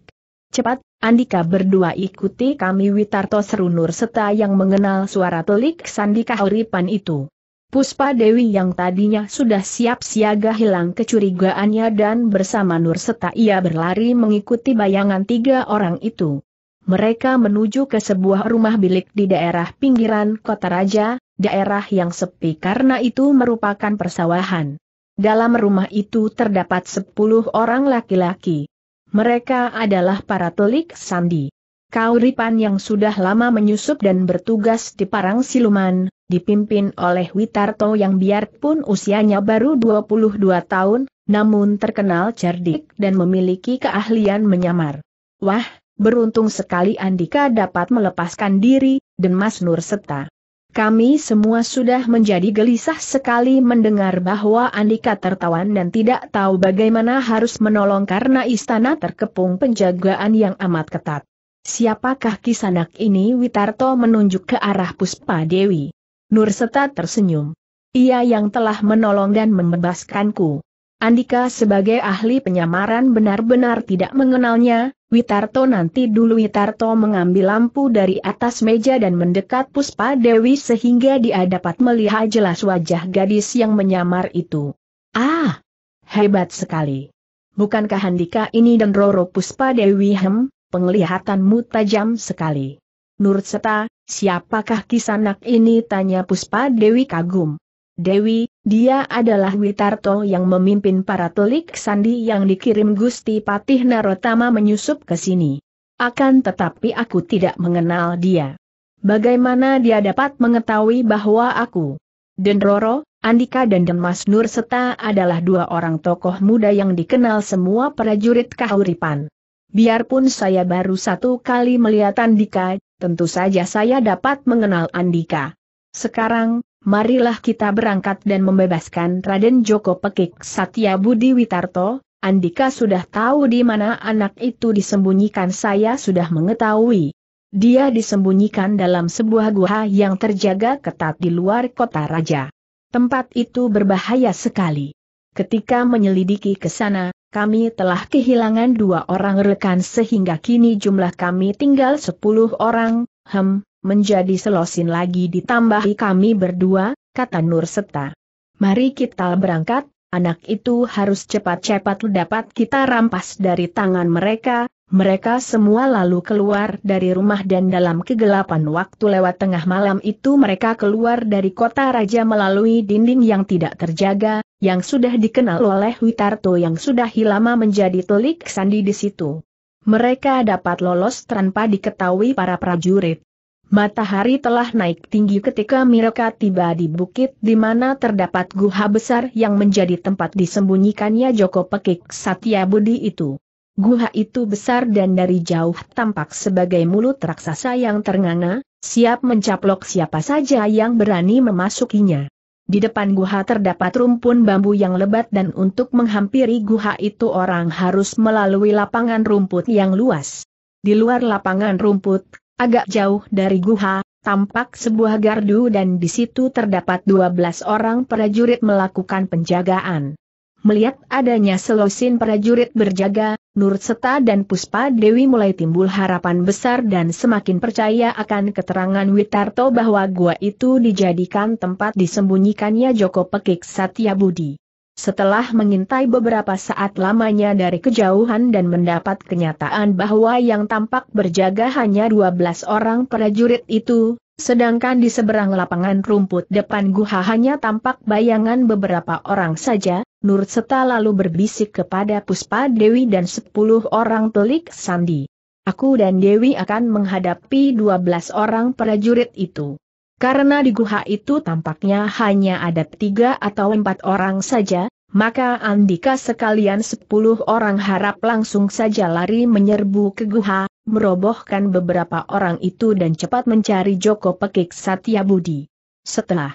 [SPEAKER 1] Cepat, Andika berdua ikuti kami Witarto Serunur serta Seta yang mengenal suara telik Sandika kahuripan itu. Puspa Dewi yang tadinya sudah siap siaga hilang kecurigaannya dan bersama Nur Seta ia berlari mengikuti bayangan tiga orang itu. Mereka menuju ke sebuah rumah bilik di daerah pinggiran kota raja, daerah yang sepi karena itu merupakan persawahan. Dalam rumah itu terdapat sepuluh orang laki-laki. Mereka adalah para telik sandi. Kauripan yang sudah lama menyusup dan bertugas di Parang Siluman, dipimpin oleh Witarto yang biarpun usianya baru 22 tahun, namun terkenal cerdik dan memiliki keahlian menyamar. Wah, beruntung sekali Andika dapat melepaskan diri, dan Mas Nur serta. Kami semua sudah menjadi gelisah sekali mendengar bahwa Andika tertawan dan tidak tahu bagaimana harus menolong karena istana terkepung penjagaan yang amat ketat. Siapakah kisanak ini Witarto menunjuk ke arah Puspa Dewi. Nurseta tersenyum. Ia yang telah menolong dan membebaskanku. Andika sebagai ahli penyamaran benar-benar tidak mengenalnya, Witarto nanti dulu Witarto mengambil lampu dari atas meja dan mendekat Puspa Dewi sehingga dia dapat melihat jelas wajah gadis yang menyamar itu. Ah! Hebat sekali! Bukankah Andika ini dan Roro Puspa Dewi Hem, penglihatanmu tajam sekali. Nurseta, Seta, siapakah kisanak ini tanya Puspa Dewi kagum. Dewi, dia adalah Witarto yang memimpin para telik sandi yang dikirim Gusti Patih Narotama menyusup ke sini. Akan tetapi aku tidak mengenal dia. Bagaimana dia dapat mengetahui bahwa aku, Roro, Andika dan Demas Nur serta adalah dua orang tokoh muda yang dikenal semua prajurit Kahuripan. Biarpun saya baru satu kali melihat Andika, tentu saja saya dapat mengenal Andika. Sekarang, marilah kita berangkat dan membebaskan Raden Joko Pekik Satya Budi Witarto, Andika sudah tahu di mana anak itu disembunyikan saya sudah mengetahui. Dia disembunyikan dalam sebuah gua yang terjaga ketat di luar kota raja. Tempat itu berbahaya sekali. Ketika menyelidiki ke sana, kami telah kehilangan dua orang rekan sehingga kini jumlah kami tinggal sepuluh orang, hem, menjadi selosin lagi ditambahi kami berdua, kata Nur Seta. Mari kita berangkat, anak itu harus cepat-cepat dapat kita rampas dari tangan mereka, mereka semua lalu keluar dari rumah dan dalam kegelapan waktu lewat tengah malam itu mereka keluar dari kota raja melalui dinding yang tidak terjaga, yang sudah dikenal oleh Witarto yang sudah lama menjadi telik sandi di situ. Mereka dapat lolos tanpa diketahui para prajurit. Matahari telah naik tinggi ketika mereka tiba di bukit di mana terdapat guha besar yang menjadi tempat disembunyikannya Joko Pekik Satya Budi itu. Guha itu besar dan dari jauh tampak sebagai mulut raksasa yang ternganga, siap mencaplok siapa saja yang berani memasukinya. Di depan guha terdapat rumpun bambu yang lebat dan untuk menghampiri guha itu orang harus melalui lapangan rumput yang luas. Di luar lapangan rumput, Agak jauh dari guha, tampak sebuah gardu dan di situ terdapat 12 orang prajurit melakukan penjagaan. Melihat adanya selosin prajurit berjaga, Nurseta dan Puspa Dewi mulai timbul harapan besar dan semakin percaya akan keterangan Witarto bahwa gua itu dijadikan tempat disembunyikannya Joko Pekik Satya Budi. Setelah mengintai beberapa saat lamanya dari kejauhan dan mendapat kenyataan bahwa yang tampak berjaga hanya 12 orang prajurit itu, sedangkan di seberang lapangan rumput depan guha hanya tampak bayangan beberapa orang saja, Nur Seta lalu berbisik kepada Puspa Dewi dan 10 orang pelik sandi. Aku dan Dewi akan menghadapi 12 orang prajurit itu. Karena di guha itu tampaknya hanya ada tiga atau empat orang saja, maka Andika sekalian sepuluh orang harap langsung saja lari menyerbu ke guha, merobohkan beberapa orang itu dan cepat mencari Joko Pekik Satyabudi. Setelah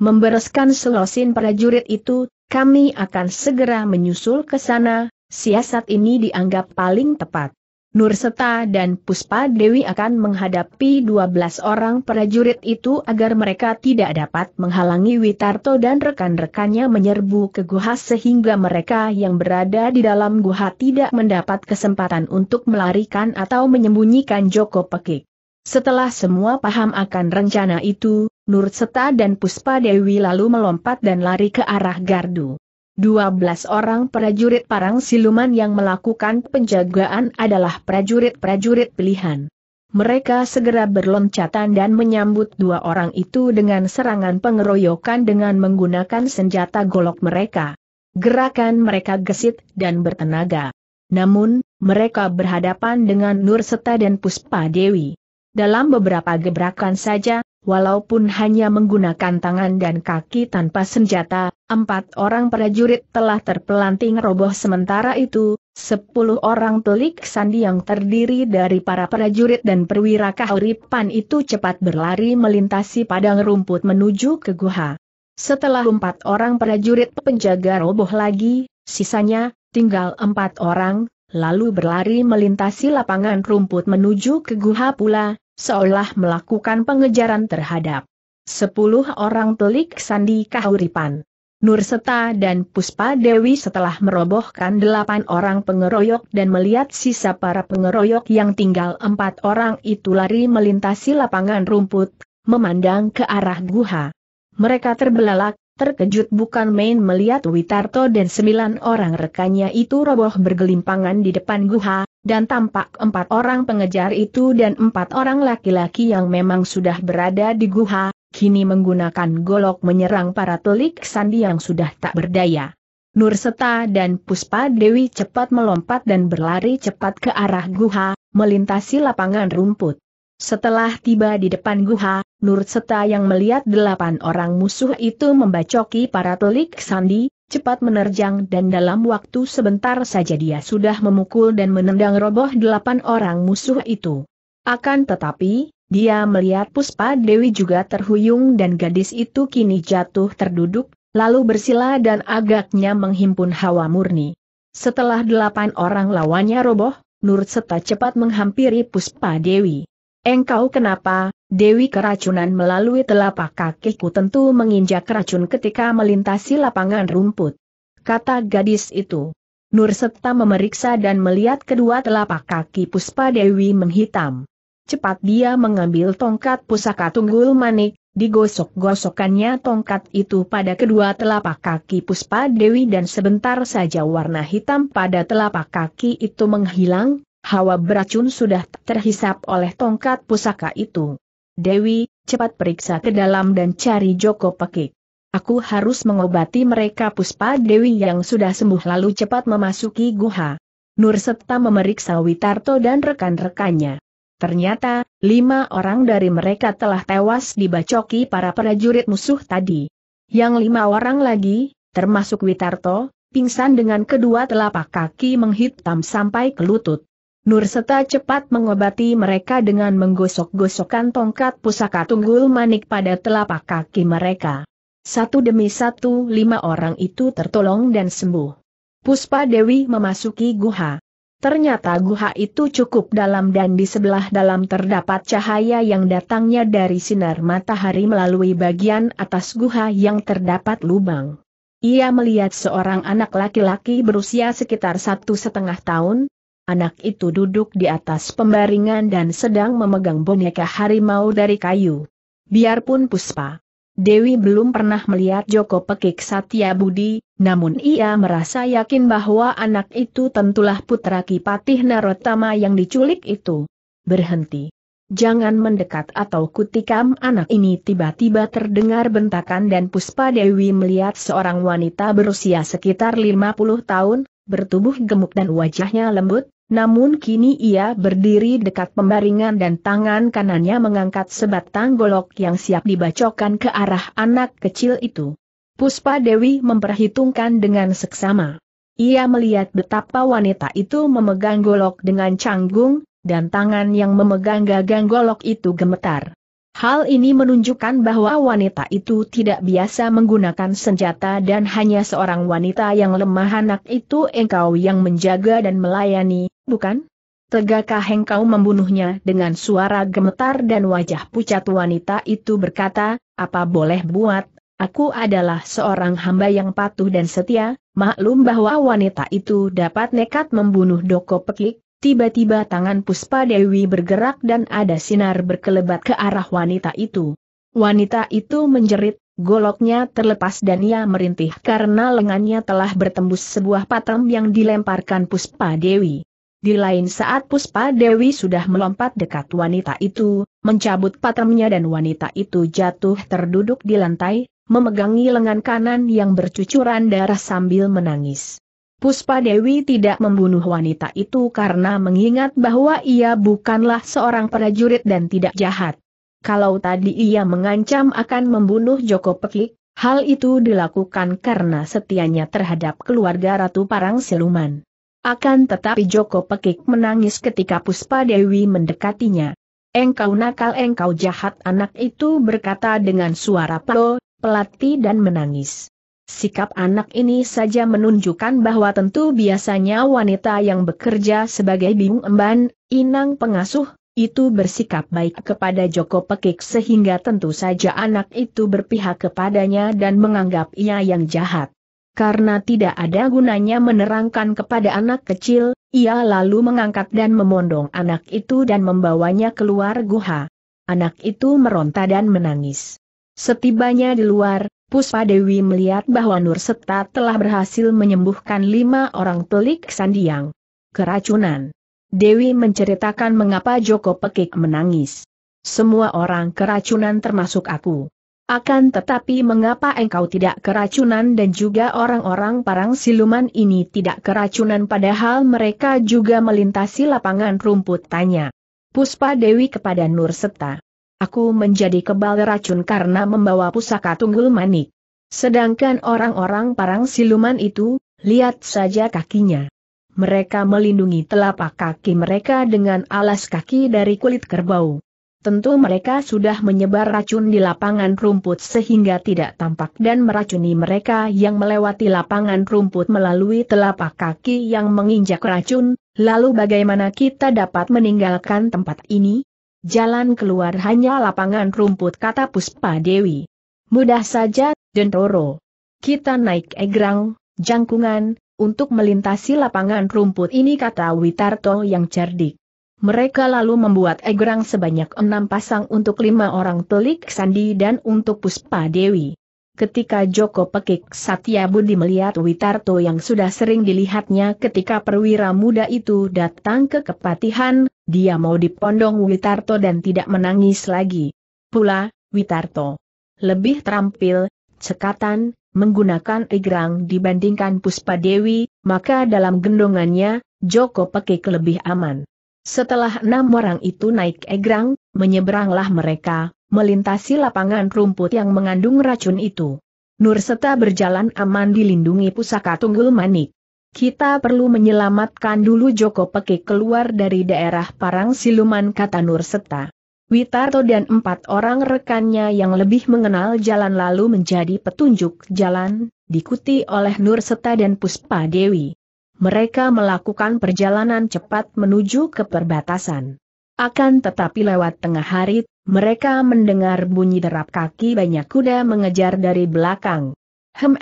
[SPEAKER 1] membereskan selosin prajurit itu, kami akan segera menyusul ke sana, siasat ini dianggap paling tepat. Nurseta dan Puspa Dewi akan menghadapi 12 orang prajurit itu agar mereka tidak dapat menghalangi Witarto dan rekan-rekannya menyerbu ke guha sehingga mereka yang berada di dalam guha tidak mendapat kesempatan untuk melarikan atau menyembunyikan Joko Pekik. Setelah semua paham akan rencana itu, Nurseta dan Puspa Dewi lalu melompat dan lari ke arah gardu. 12 orang prajurit parang siluman yang melakukan penjagaan adalah prajurit-prajurit pilihan. Mereka segera berloncatan dan menyambut dua orang itu dengan serangan pengeroyokan dengan menggunakan senjata golok mereka. Gerakan mereka gesit dan bertenaga. Namun, mereka berhadapan dengan Nur Seta dan Puspa Dewi. Dalam beberapa gebrakan saja, Walaupun hanya menggunakan tangan dan kaki tanpa senjata, empat orang prajurit telah terpelanting roboh sementara itu, sepuluh orang telik sandi yang terdiri dari para prajurit dan perwira kahuripan itu cepat berlari melintasi padang rumput menuju ke guha. Setelah empat orang prajurit penjaga roboh lagi, sisanya, tinggal empat orang, lalu berlari melintasi lapangan rumput menuju ke guha pula, seolah melakukan pengejaran terhadap sepuluh orang telik Sandi Kahuripan. Nurseta dan Puspa Dewi setelah merobohkan delapan orang pengeroyok dan melihat sisa para pengeroyok yang tinggal empat orang itu lari melintasi lapangan rumput, memandang ke arah guha. Mereka terbelalak, terkejut bukan main melihat Witarto dan sembilan orang rekannya itu roboh bergelimpangan di depan guha, dan tampak empat orang pengejar itu dan empat orang laki-laki yang memang sudah berada di guha, kini menggunakan golok menyerang para telik sandi yang sudah tak berdaya. Nurseta dan Puspa Dewi cepat melompat dan berlari cepat ke arah guha, melintasi lapangan rumput. Setelah tiba di depan guha, Nurseta yang melihat delapan orang musuh itu membacoki para telik sandi, cepat menerjang dan dalam waktu sebentar saja dia sudah memukul dan menendang roboh delapan orang musuh itu. Akan tetapi, dia melihat Puspa Dewi juga terhuyung dan gadis itu kini jatuh terduduk, lalu bersila dan agaknya menghimpun hawa murni. Setelah delapan orang lawannya roboh, Nur Seta cepat menghampiri Puspa Dewi. Engkau kenapa, Dewi keracunan melalui telapak kakiku tentu menginjak racun ketika melintasi lapangan rumput. Kata gadis itu. Nur Septa memeriksa dan melihat kedua telapak kaki Puspa Dewi menghitam. Cepat dia mengambil tongkat pusaka tunggul manik, digosok-gosokannya tongkat itu pada kedua telapak kaki Puspa Dewi dan sebentar saja warna hitam pada telapak kaki itu menghilang, hawa beracun sudah terhisap oleh tongkat pusaka itu. Dewi, cepat periksa ke dalam dan cari Joko Pekik. Aku harus mengobati mereka Puspa Dewi yang sudah sembuh lalu cepat memasuki guha. Nur memeriksa Witarto dan rekan-rekannya. Ternyata, lima orang dari mereka telah tewas dibacoki para prajurit musuh tadi. Yang lima orang lagi, termasuk Witarto, pingsan dengan kedua telapak kaki menghitam sampai ke lutut. Nur cepat mengobati mereka dengan menggosok-gosokkan tongkat pusaka tunggul manik pada telapak kaki mereka. Satu demi satu lima orang itu tertolong dan sembuh. Puspa Dewi memasuki guha. Ternyata guha itu cukup dalam dan di sebelah dalam terdapat cahaya yang datangnya dari sinar matahari melalui bagian atas guha yang terdapat lubang. Ia melihat seorang anak laki-laki berusia sekitar satu setengah tahun, Anak itu duduk di atas pembaringan dan sedang memegang boneka harimau dari kayu. Biarpun Puspa. Dewi belum pernah melihat Joko Pekik Satya Budi, namun ia merasa yakin bahwa anak itu tentulah putra Kipatih Narotama yang diculik itu. Berhenti. Jangan mendekat atau kutikam anak ini tiba-tiba terdengar bentakan dan Puspa Dewi melihat seorang wanita berusia sekitar 50 tahun, bertubuh gemuk dan wajahnya lembut, namun kini ia berdiri dekat pembaringan dan tangan kanannya mengangkat sebatang golok yang siap dibacokan ke arah anak kecil itu. Puspa Dewi memperhitungkan dengan seksama. Ia melihat betapa wanita itu memegang golok dengan canggung, dan tangan yang memegang gagang golok itu gemetar. Hal ini menunjukkan bahwa wanita itu tidak biasa menggunakan senjata dan hanya seorang wanita yang lemah anak itu engkau yang menjaga dan melayani, bukan? Tegakkah engkau membunuhnya dengan suara gemetar dan wajah pucat wanita itu berkata, apa boleh buat, aku adalah seorang hamba yang patuh dan setia, maklum bahwa wanita itu dapat nekat membunuh Doko Pekik, Tiba-tiba tangan Puspa Dewi bergerak dan ada sinar berkelebat ke arah wanita itu. Wanita itu menjerit, goloknya terlepas dan ia merintih karena lengannya telah bertembus sebuah patem yang dilemparkan Puspa Dewi. Di lain saat Puspa Dewi sudah melompat dekat wanita itu, mencabut patemnya dan wanita itu jatuh terduduk di lantai, memegangi lengan kanan yang bercucuran darah sambil menangis. Puspa Dewi tidak membunuh wanita itu karena mengingat bahwa ia bukanlah seorang prajurit dan tidak jahat. Kalau tadi ia mengancam akan membunuh Joko Pekik, hal itu dilakukan karena setianya terhadap keluarga Ratu Parang Siluman. Akan tetapi Joko Pekik menangis ketika Puspa Dewi mendekatinya. Engkau nakal engkau jahat anak itu berkata dengan suara pelo, pelati dan menangis. Sikap anak ini saja menunjukkan bahwa tentu biasanya wanita yang bekerja sebagai bingung emban, inang pengasuh, itu bersikap baik kepada Joko Pekik sehingga tentu saja anak itu berpihak kepadanya dan menganggap ia yang jahat. Karena tidak ada gunanya menerangkan kepada anak kecil, ia lalu mengangkat dan memondong anak itu dan membawanya keluar guha. Anak itu meronta dan menangis. Setibanya di luar, Puspa Dewi melihat bahwa Nur Seta telah berhasil menyembuhkan lima orang pelik sandiang. Keracunan. Dewi menceritakan mengapa Joko Pekik menangis. Semua orang keracunan termasuk aku. Akan tetapi mengapa engkau tidak keracunan dan juga orang-orang parang siluman ini tidak keracunan padahal mereka juga melintasi lapangan rumput tanya. Puspa Dewi kepada Nur Seta. Aku menjadi kebal racun karena membawa pusaka tunggul manik. Sedangkan orang-orang parang siluman itu, lihat saja kakinya. Mereka melindungi telapak kaki mereka dengan alas kaki dari kulit kerbau. Tentu mereka sudah menyebar racun di lapangan rumput sehingga tidak tampak dan meracuni mereka yang melewati lapangan rumput melalui telapak kaki yang menginjak racun, lalu bagaimana kita dapat meninggalkan tempat ini? Jalan keluar hanya lapangan rumput kata Puspa Dewi. Mudah saja, Dentoro. Kita naik egrang, jangkungan, untuk melintasi lapangan rumput ini kata Witarto yang cerdik. Mereka lalu membuat egrang sebanyak enam pasang untuk lima orang telik sandi dan untuk Puspa Dewi. Ketika Joko Pekik Satya Budi melihat Witarto yang sudah sering dilihatnya ketika perwira muda itu datang ke kepatihan, dia mau dipondong Witarto dan tidak menangis lagi. Pula, Witarto lebih terampil, cekatan, menggunakan egrang dibandingkan Puspa Dewi, maka dalam gendongannya, Joko Pekik lebih aman. Setelah enam orang itu naik egrang, menyeberanglah mereka, melintasi lapangan rumput yang mengandung racun itu. Nurseta berjalan aman dilindungi pusaka tunggul manik. Kita perlu menyelamatkan dulu Joko Peke keluar dari daerah Parang Siluman kata Nur Seta. Witarto dan empat orang rekannya yang lebih mengenal jalan lalu menjadi petunjuk jalan, diikuti oleh Nur Seta dan Puspa Dewi. Mereka melakukan perjalanan cepat menuju ke perbatasan. Akan tetapi lewat tengah hari, mereka mendengar bunyi derap kaki banyak kuda mengejar dari belakang. hem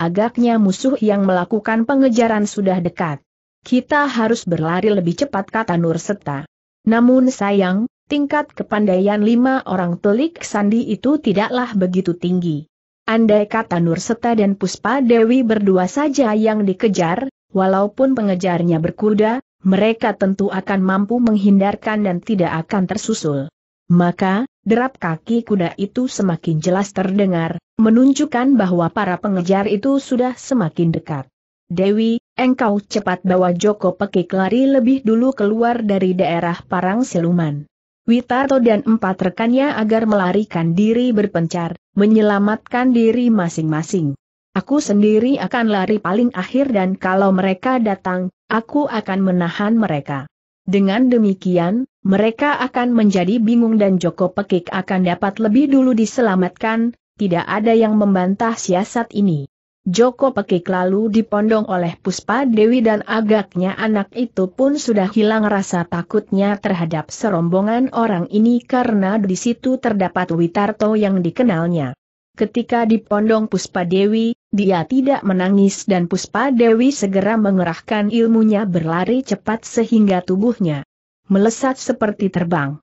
[SPEAKER 1] Agaknya musuh yang melakukan pengejaran sudah dekat. Kita harus berlari lebih cepat kata Nur Seta. Namun sayang, tingkat kepandaian lima orang telik sandi itu tidaklah begitu tinggi. Andai kata Nur Seta dan Puspa Dewi berdua saja yang dikejar, walaupun pengejarnya berkuda, mereka tentu akan mampu menghindarkan dan tidak akan tersusul. Maka, derap kaki kuda itu semakin jelas terdengar, menunjukkan bahwa para pengejar itu sudah semakin dekat. Dewi, engkau cepat bawa Joko Pekik lari lebih dulu keluar dari daerah Parang Siluman. Witarto dan empat rekannya agar melarikan diri berpencar, menyelamatkan diri masing-masing. Aku sendiri akan lari paling akhir dan kalau mereka datang, aku akan menahan mereka. Dengan demikian, mereka akan menjadi bingung dan Joko Pekik akan dapat lebih dulu diselamatkan, tidak ada yang membantah siasat ini. Joko Pekik lalu dipondong oleh Puspa Dewi dan agaknya anak itu pun sudah hilang rasa takutnya terhadap serombongan orang ini karena di situ terdapat Witarto yang dikenalnya. Ketika dipondong Puspa Dewi, dia tidak menangis dan Puspa Dewi segera mengerahkan ilmunya berlari cepat sehingga tubuhnya melesat seperti terbang.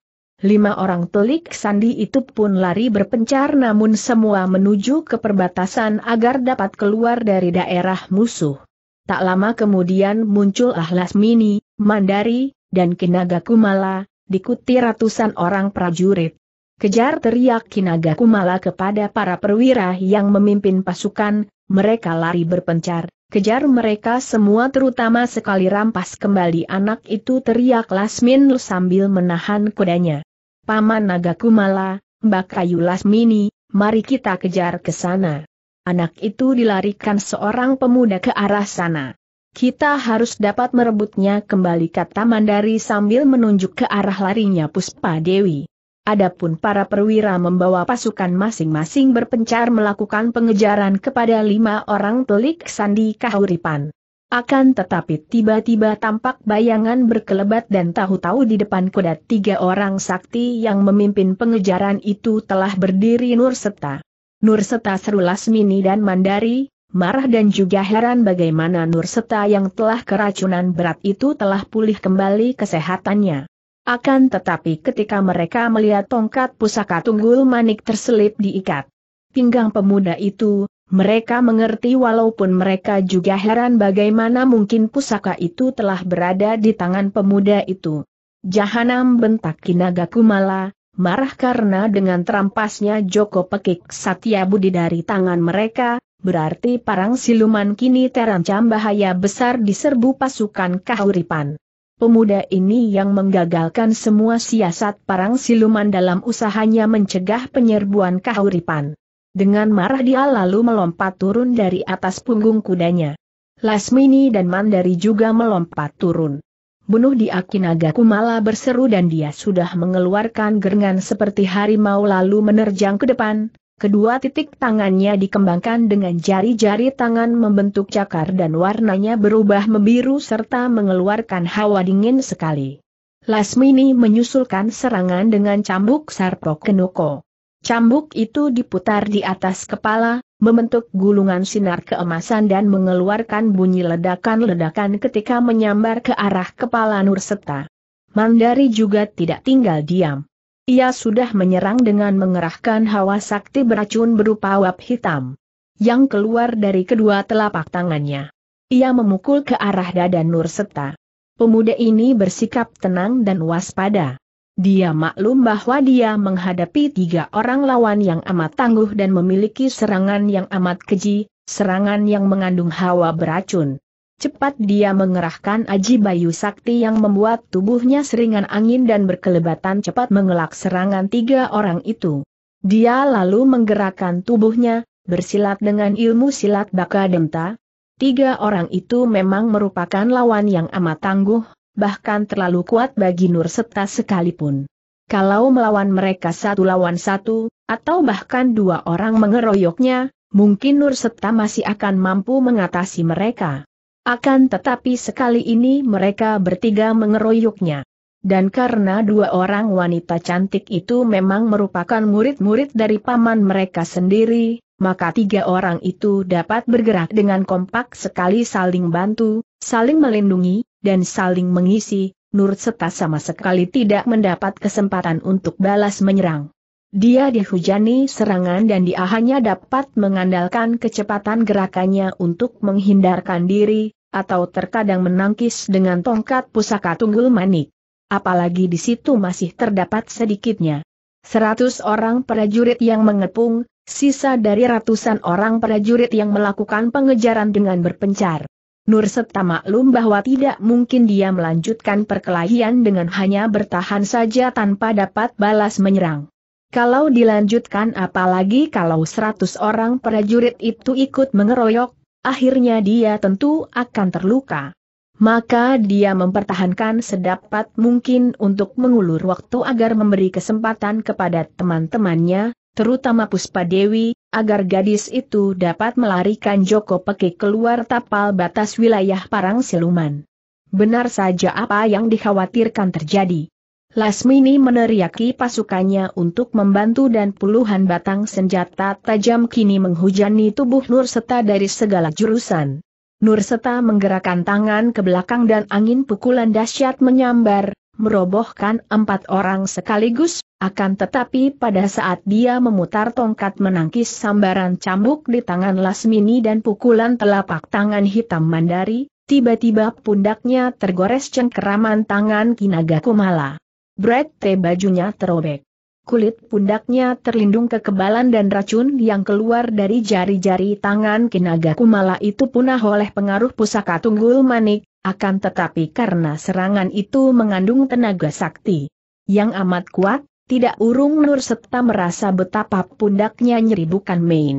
[SPEAKER 1] Lima orang telik sandi itu pun lari berpencar namun semua menuju ke perbatasan agar dapat keluar dari daerah musuh. Tak lama kemudian muncul Ahlas Mini, Mandari, dan Kinaga Kumala, diikuti ratusan orang prajurit. Kejar teriak Kinaga Kumala kepada para perwira yang memimpin pasukan, mereka lari berpencar, kejar mereka semua terutama sekali rampas kembali anak itu teriak Lasmin sambil menahan kudanya. Paman Naga Kumala, Mbak Kayu Lasmini, mari kita kejar ke sana. Anak itu dilarikan seorang pemuda ke arah sana. Kita harus dapat merebutnya kembali kata Mandari sambil menunjuk ke arah larinya Puspa Dewi. Adapun para perwira membawa pasukan masing-masing berpencar melakukan pengejaran kepada lima orang pelik Sandi Kahuripan. Akan tetapi tiba-tiba tampak bayangan berkelebat dan tahu-tahu di depan kuda tiga orang sakti yang memimpin pengejaran itu telah berdiri Nurseta, Nurseta Nur Seta seru Lasmini dan Mandari, marah dan juga heran bagaimana Nurseta yang telah keracunan berat itu telah pulih kembali kesehatannya. Akan tetapi ketika mereka melihat tongkat pusaka tunggul manik terselip diikat pinggang pemuda itu, mereka mengerti walaupun mereka juga heran bagaimana mungkin pusaka itu telah berada di tangan pemuda itu. Jahanam bentak Kinaga Kumala, marah karena dengan terampasnya Joko Pekik Satya Budi dari tangan mereka, berarti parang siluman kini terancam bahaya besar diserbu pasukan kahuripan. Pemuda ini yang menggagalkan semua siasat parang siluman dalam usahanya mencegah penyerbuan kahuripan. Dengan marah dia lalu melompat turun dari atas punggung kudanya. Lasmini dan Mandari juga melompat turun. Bunuh di Akinaga Kumala berseru dan dia sudah mengeluarkan gerengan seperti harimau lalu menerjang ke depan, Kedua titik tangannya dikembangkan dengan jari-jari tangan membentuk cakar dan warnanya berubah membiru serta mengeluarkan hawa dingin sekali. Lasmini menyusulkan serangan dengan cambuk Sarpo Kenoko. Cambuk itu diputar di atas kepala, membentuk gulungan sinar keemasan dan mengeluarkan bunyi ledakan-ledakan ketika menyambar ke arah kepala Nurseta. Mandari juga tidak tinggal diam. Ia sudah menyerang dengan mengerahkan hawa sakti beracun berupa uap hitam yang keluar dari kedua telapak tangannya. Ia memukul ke arah dada Nur Seta. Pemuda ini bersikap tenang dan waspada. Dia maklum bahwa dia menghadapi tiga orang lawan yang amat tangguh dan memiliki serangan yang amat keji, serangan yang mengandung hawa beracun. Cepat dia mengerahkan Aji Bayu Sakti yang membuat tubuhnya seringan angin dan berkelebatan cepat mengelak serangan tiga orang itu. Dia lalu menggerakkan tubuhnya, bersilat dengan ilmu silat baka demta. Tiga orang itu memang merupakan lawan yang amat tangguh, bahkan terlalu kuat bagi Nur Seta sekalipun. Kalau melawan mereka satu lawan satu, atau bahkan dua orang mengeroyoknya, mungkin Nur Seta masih akan mampu mengatasi mereka. Akan tetapi sekali ini mereka bertiga mengeroyoknya. Dan karena dua orang wanita cantik itu memang merupakan murid-murid dari paman mereka sendiri, maka tiga orang itu dapat bergerak dengan kompak sekali saling bantu, saling melindungi, dan saling mengisi, Nur Seta sama sekali tidak mendapat kesempatan untuk balas menyerang. Dia dihujani serangan dan dia hanya dapat mengandalkan kecepatan gerakannya untuk menghindarkan diri, atau terkadang menangkis dengan tongkat pusaka tunggul manik. Apalagi di situ masih terdapat sedikitnya. Seratus orang prajurit yang mengepung, sisa dari ratusan orang prajurit yang melakukan pengejaran dengan berpencar. Nur Septa maklum bahwa tidak mungkin dia melanjutkan perkelahian dengan hanya bertahan saja tanpa dapat balas menyerang. Kalau dilanjutkan apalagi kalau seratus orang prajurit itu ikut mengeroyok, akhirnya dia tentu akan terluka. Maka dia mempertahankan sedapat mungkin untuk mengulur waktu agar memberi kesempatan kepada teman-temannya, terutama Puspa Dewi, agar gadis itu dapat melarikan Joko Peke keluar tapal batas wilayah Parang Siluman. Benar saja apa yang dikhawatirkan terjadi. Lasmini meneriaki pasukannya untuk membantu dan puluhan batang senjata tajam kini menghujani tubuh Nurseta dari segala jurusan. Nurseta menggerakkan tangan ke belakang dan angin pukulan dahsyat menyambar, merobohkan empat orang sekaligus, akan tetapi pada saat dia memutar tongkat menangkis sambaran cambuk di tangan Lasmini dan pukulan telapak tangan hitam Mandari, tiba-tiba pundaknya tergores cengkeraman tangan Kinaga Kumala. Brett T. bajunya terobek. Kulit pundaknya terlindung kekebalan dan racun yang keluar dari jari-jari tangan Kinaga Kumala itu punah oleh pengaruh pusaka tunggul manik, akan tetapi karena serangan itu mengandung tenaga sakti yang amat kuat, tidak urung nur serta merasa betapa pundaknya nyeri bukan main.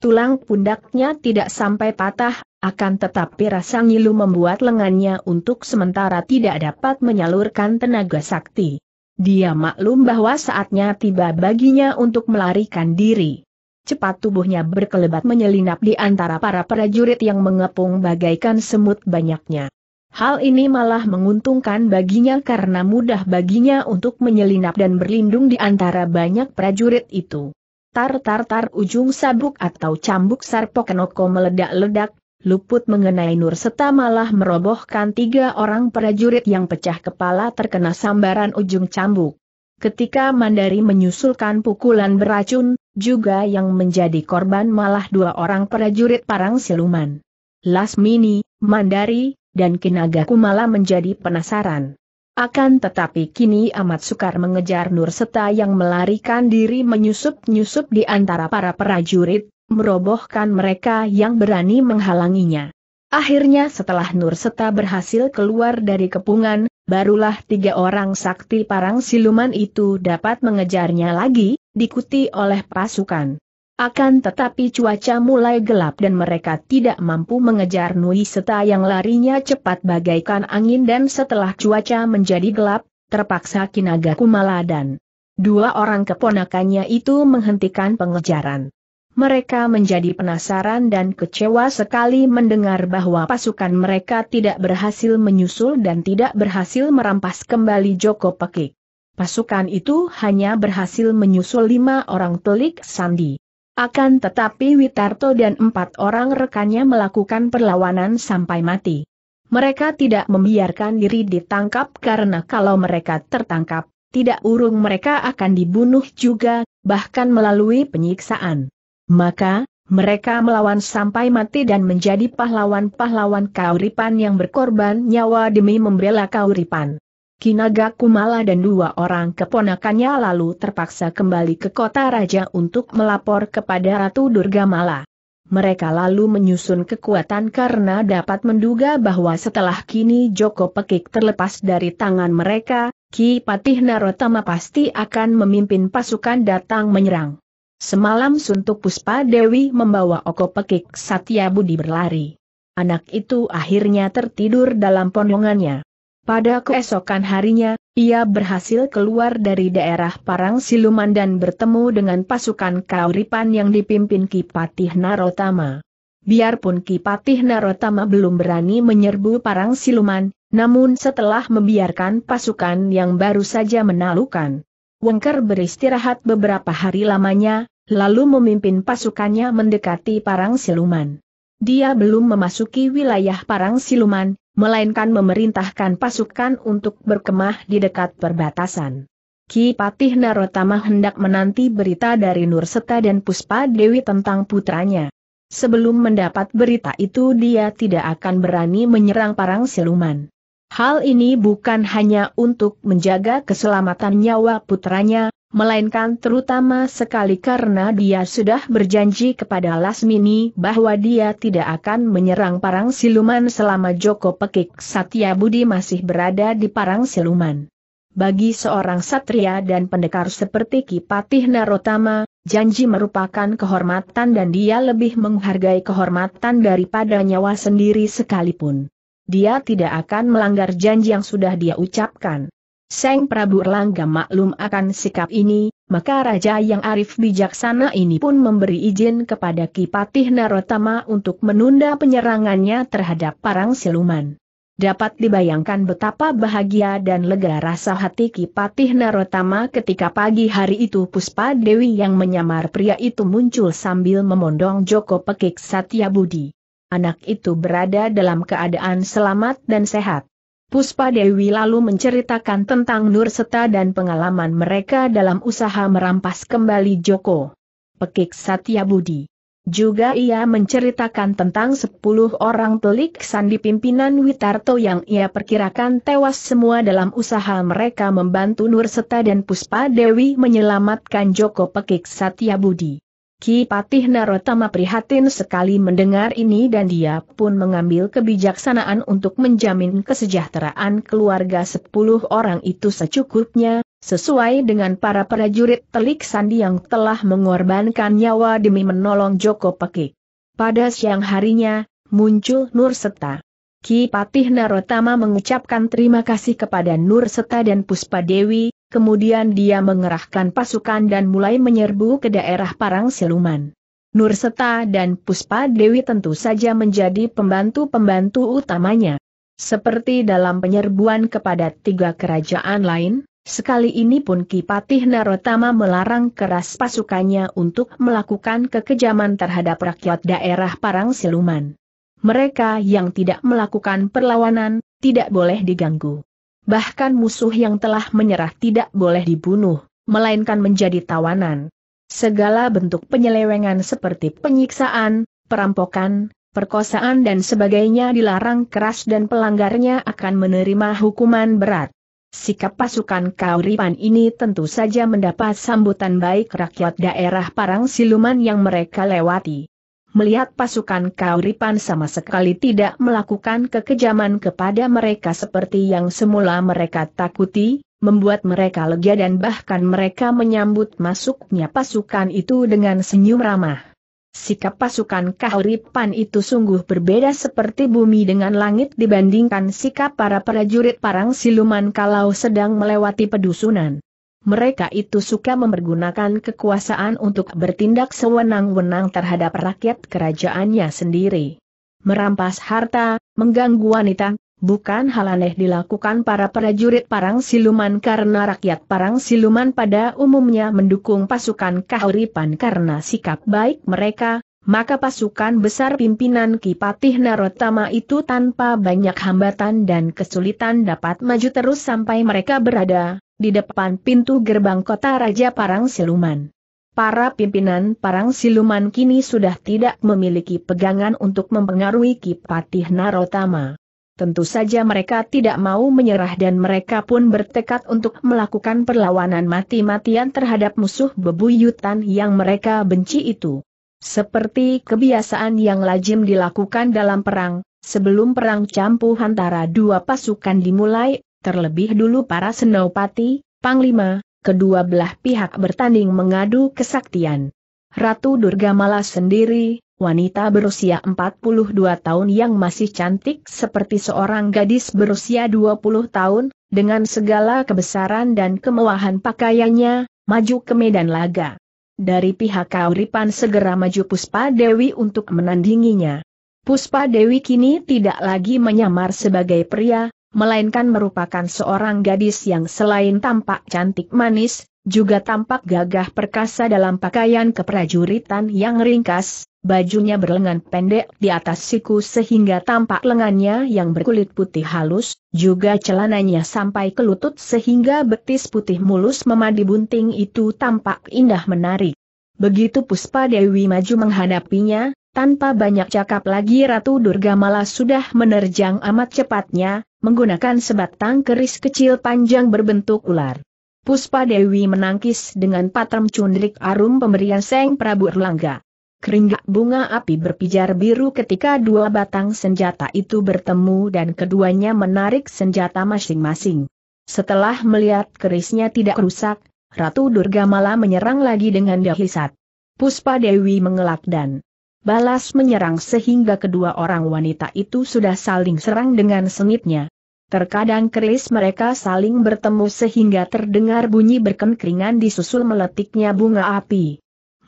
[SPEAKER 1] Tulang pundaknya tidak sampai patah, akan tetapi rasa ngilu membuat lengannya untuk sementara tidak dapat menyalurkan tenaga sakti. Dia maklum bahwa saatnya tiba baginya untuk melarikan diri. Cepat tubuhnya berkelebat menyelinap di antara para prajurit yang mengepung bagaikan semut banyaknya. Hal ini malah menguntungkan baginya karena mudah baginya untuk menyelinap dan berlindung di antara banyak prajurit itu tar-tar-tar ujung sabuk atau cambuk Sarpokenoko meledak-ledak, luput mengenai Nur serta malah merobohkan tiga orang prajurit yang pecah kepala terkena sambaran ujung cambuk. Ketika Mandari menyusulkan pukulan beracun, juga yang menjadi korban malah dua orang prajurit parang siluman. Lasmini, Mandari, dan Kinagaku malah menjadi penasaran. Akan tetapi kini amat sukar mengejar Nur Seta yang melarikan diri menyusup-nyusup di antara para prajurit, merobohkan mereka yang berani menghalanginya. Akhirnya setelah Nur Seta berhasil keluar dari kepungan, barulah tiga orang sakti parang siluman itu dapat mengejarnya lagi, diikuti oleh pasukan. Akan tetapi cuaca mulai gelap dan mereka tidak mampu mengejar Nui Seta yang larinya cepat bagaikan angin dan setelah cuaca menjadi gelap, terpaksa Kinaga Kumala dan dua orang keponakannya itu menghentikan pengejaran. Mereka menjadi penasaran dan kecewa sekali mendengar bahwa pasukan mereka tidak berhasil menyusul dan tidak berhasil merampas kembali Joko Pekik. Pasukan itu hanya berhasil menyusul lima orang telik sandi. Akan tetapi Witarto dan empat orang rekannya melakukan perlawanan sampai mati. Mereka tidak membiarkan diri ditangkap karena kalau mereka tertangkap, tidak urung mereka akan dibunuh juga, bahkan melalui penyiksaan. Maka, mereka melawan sampai mati dan menjadi pahlawan-pahlawan kauripan yang berkorban nyawa demi membela kauripan. Kinaga Kumala dan dua orang keponakannya lalu terpaksa kembali ke kota raja untuk melapor kepada Ratu Durga Mala. Mereka lalu menyusun kekuatan karena dapat menduga bahwa setelah kini Joko Pekik terlepas dari tangan mereka, Ki Patih Narotama pasti akan memimpin pasukan datang menyerang. Semalam Suntuk Puspa Dewi membawa Oko Pekik Satya Budi berlari. Anak itu akhirnya tertidur dalam pondongannya. Pada keesokan harinya, ia berhasil keluar dari daerah Parang Siluman dan bertemu dengan pasukan Kauripan yang dipimpin Kipatih Narotama. Biarpun Kipatih Narotama belum berani menyerbu Parang Siluman, namun setelah membiarkan pasukan yang baru saja menalukan, Wengker beristirahat beberapa hari lamanya, lalu memimpin pasukannya mendekati Parang Siluman. Dia belum memasuki wilayah Parang Siluman, melainkan memerintahkan pasukan untuk berkemah di dekat perbatasan. Ki Patih Narotama hendak menanti berita dari Nurseta dan Puspa Dewi tentang putranya. Sebelum mendapat berita itu dia tidak akan berani menyerang parang siluman. Hal ini bukan hanya untuk menjaga keselamatan nyawa putranya, melainkan terutama sekali karena dia sudah berjanji kepada Lasmini bahwa dia tidak akan menyerang parang siluman selama Joko Pekik Satya Budi masih berada di parang siluman. Bagi seorang satria dan pendekar seperti Kipatih Narotama, janji merupakan kehormatan dan dia lebih menghargai kehormatan daripada nyawa sendiri sekalipun. Dia tidak akan melanggar janji yang sudah dia ucapkan. Seng Prabu Erlangga maklum akan sikap ini, maka Raja yang arif bijaksana ini pun memberi izin kepada Kipatih Narotama untuk menunda penyerangannya terhadap parang siluman. Dapat dibayangkan betapa bahagia dan lega rasa hati Kipatih Narotama ketika pagi hari itu Puspa Dewi yang menyamar pria itu muncul sambil memondong Joko Pekik Satya Budi. Anak itu berada dalam keadaan selamat dan sehat. Puspa Dewi lalu menceritakan tentang Nurseta dan pengalaman mereka dalam usaha merampas kembali Joko. Pekik Satya Budi. Juga ia menceritakan tentang 10 orang pelik sandi pimpinan Witarto yang ia perkirakan tewas semua dalam usaha mereka membantu Nurseta dan Puspa Dewi menyelamatkan Joko Pekik Satya Budi. Ki Patih Narotama prihatin sekali mendengar ini dan dia pun mengambil kebijaksanaan untuk menjamin kesejahteraan keluarga sepuluh orang itu secukupnya, sesuai dengan para prajurit telik sandi yang telah mengorbankan nyawa demi menolong Joko Pekik. Pada siang harinya, muncul Nur Seta. Ki Patih Narotama mengucapkan terima kasih kepada Nur Seta dan Puspa Dewi, Kemudian dia mengerahkan pasukan dan mulai menyerbu ke daerah Parang Siluman. Nurseta dan Puspa Dewi tentu saja menjadi pembantu-pembantu utamanya. Seperti dalam penyerbuan kepada tiga kerajaan lain, Sekali ini pun Kipatih Narotama melarang keras pasukannya untuk melakukan kekejaman terhadap rakyat daerah Parang Siluman. Mereka yang tidak melakukan perlawanan, tidak boleh diganggu. Bahkan musuh yang telah menyerah tidak boleh dibunuh, melainkan menjadi tawanan. Segala bentuk penyelewengan seperti penyiksaan, perampokan, perkosaan dan sebagainya dilarang keras dan pelanggarnya akan menerima hukuman berat. Sikap pasukan Kauripan ini tentu saja mendapat sambutan baik rakyat daerah Parang Siluman yang mereka lewati melihat pasukan Kauripan sama sekali tidak melakukan kekejaman kepada mereka seperti yang semula mereka takuti, membuat mereka lega dan bahkan mereka menyambut masuknya pasukan itu dengan senyum ramah. Sikap pasukan Kauripan itu sungguh berbeda seperti bumi dengan langit dibandingkan sikap para prajurit parang siluman kalau sedang melewati pedusunan mereka itu suka mempergunakan kekuasaan untuk bertindak sewenang-wenang terhadap rakyat kerajaannya sendiri. Merampas harta, mengganggu wanita, bukan hal aneh dilakukan para prajurit parang siluman karena rakyat parang siluman pada umumnya mendukung pasukan kahuripan karena sikap baik mereka, maka pasukan besar pimpinan Kipatih Narotama itu tanpa banyak hambatan dan kesulitan dapat maju terus sampai mereka berada di depan pintu gerbang kota Raja Parang Siluman. Para pimpinan Parang Siluman kini sudah tidak memiliki pegangan untuk mempengaruhi Kipatih Narotama. Tentu saja mereka tidak mau menyerah dan mereka pun bertekad untuk melakukan perlawanan mati-matian terhadap musuh bebuyutan yang mereka benci itu. Seperti kebiasaan yang lazim dilakukan dalam perang, sebelum perang campuh antara dua pasukan dimulai, Terlebih dulu para senopati, panglima, kedua belah pihak bertanding mengadu kesaktian. Ratu Durga malas sendiri, wanita berusia 42 tahun yang masih cantik seperti seorang gadis berusia 20 tahun, dengan segala kebesaran dan kemewahan pakaiannya, maju ke medan laga. Dari pihak Kauripan segera maju Puspa Dewi untuk menandinginya. Puspa Dewi kini tidak lagi menyamar sebagai pria, melainkan merupakan seorang gadis yang selain tampak cantik manis, juga tampak gagah perkasa dalam pakaian keprajuritan yang ringkas, bajunya berlengan pendek di atas siku sehingga tampak lengannya yang berkulit putih halus, juga celananya sampai ke lutut sehingga betis putih mulus memadi bunting itu tampak indah menarik. Begitu Puspa Dewi maju menghadapinya, tanpa banyak cakap lagi Ratu Durga malah sudah menerjang amat cepatnya, menggunakan sebatang keris kecil panjang berbentuk ular. Puspa Dewi menangkis dengan patrem cundrik arum pemberian Seng Prabu Erlangga. Keringat bunga api berpijar biru ketika dua batang senjata itu bertemu dan keduanya menarik senjata masing-masing. Setelah melihat kerisnya tidak rusak, Ratu Durga malah menyerang lagi dengan dahisat. Puspa Dewi mengelak dan balas menyerang sehingga kedua orang wanita itu sudah saling serang dengan sengitnya. Terkadang keris mereka saling bertemu sehingga terdengar bunyi berkengkringan disusul meletiknya bunga api.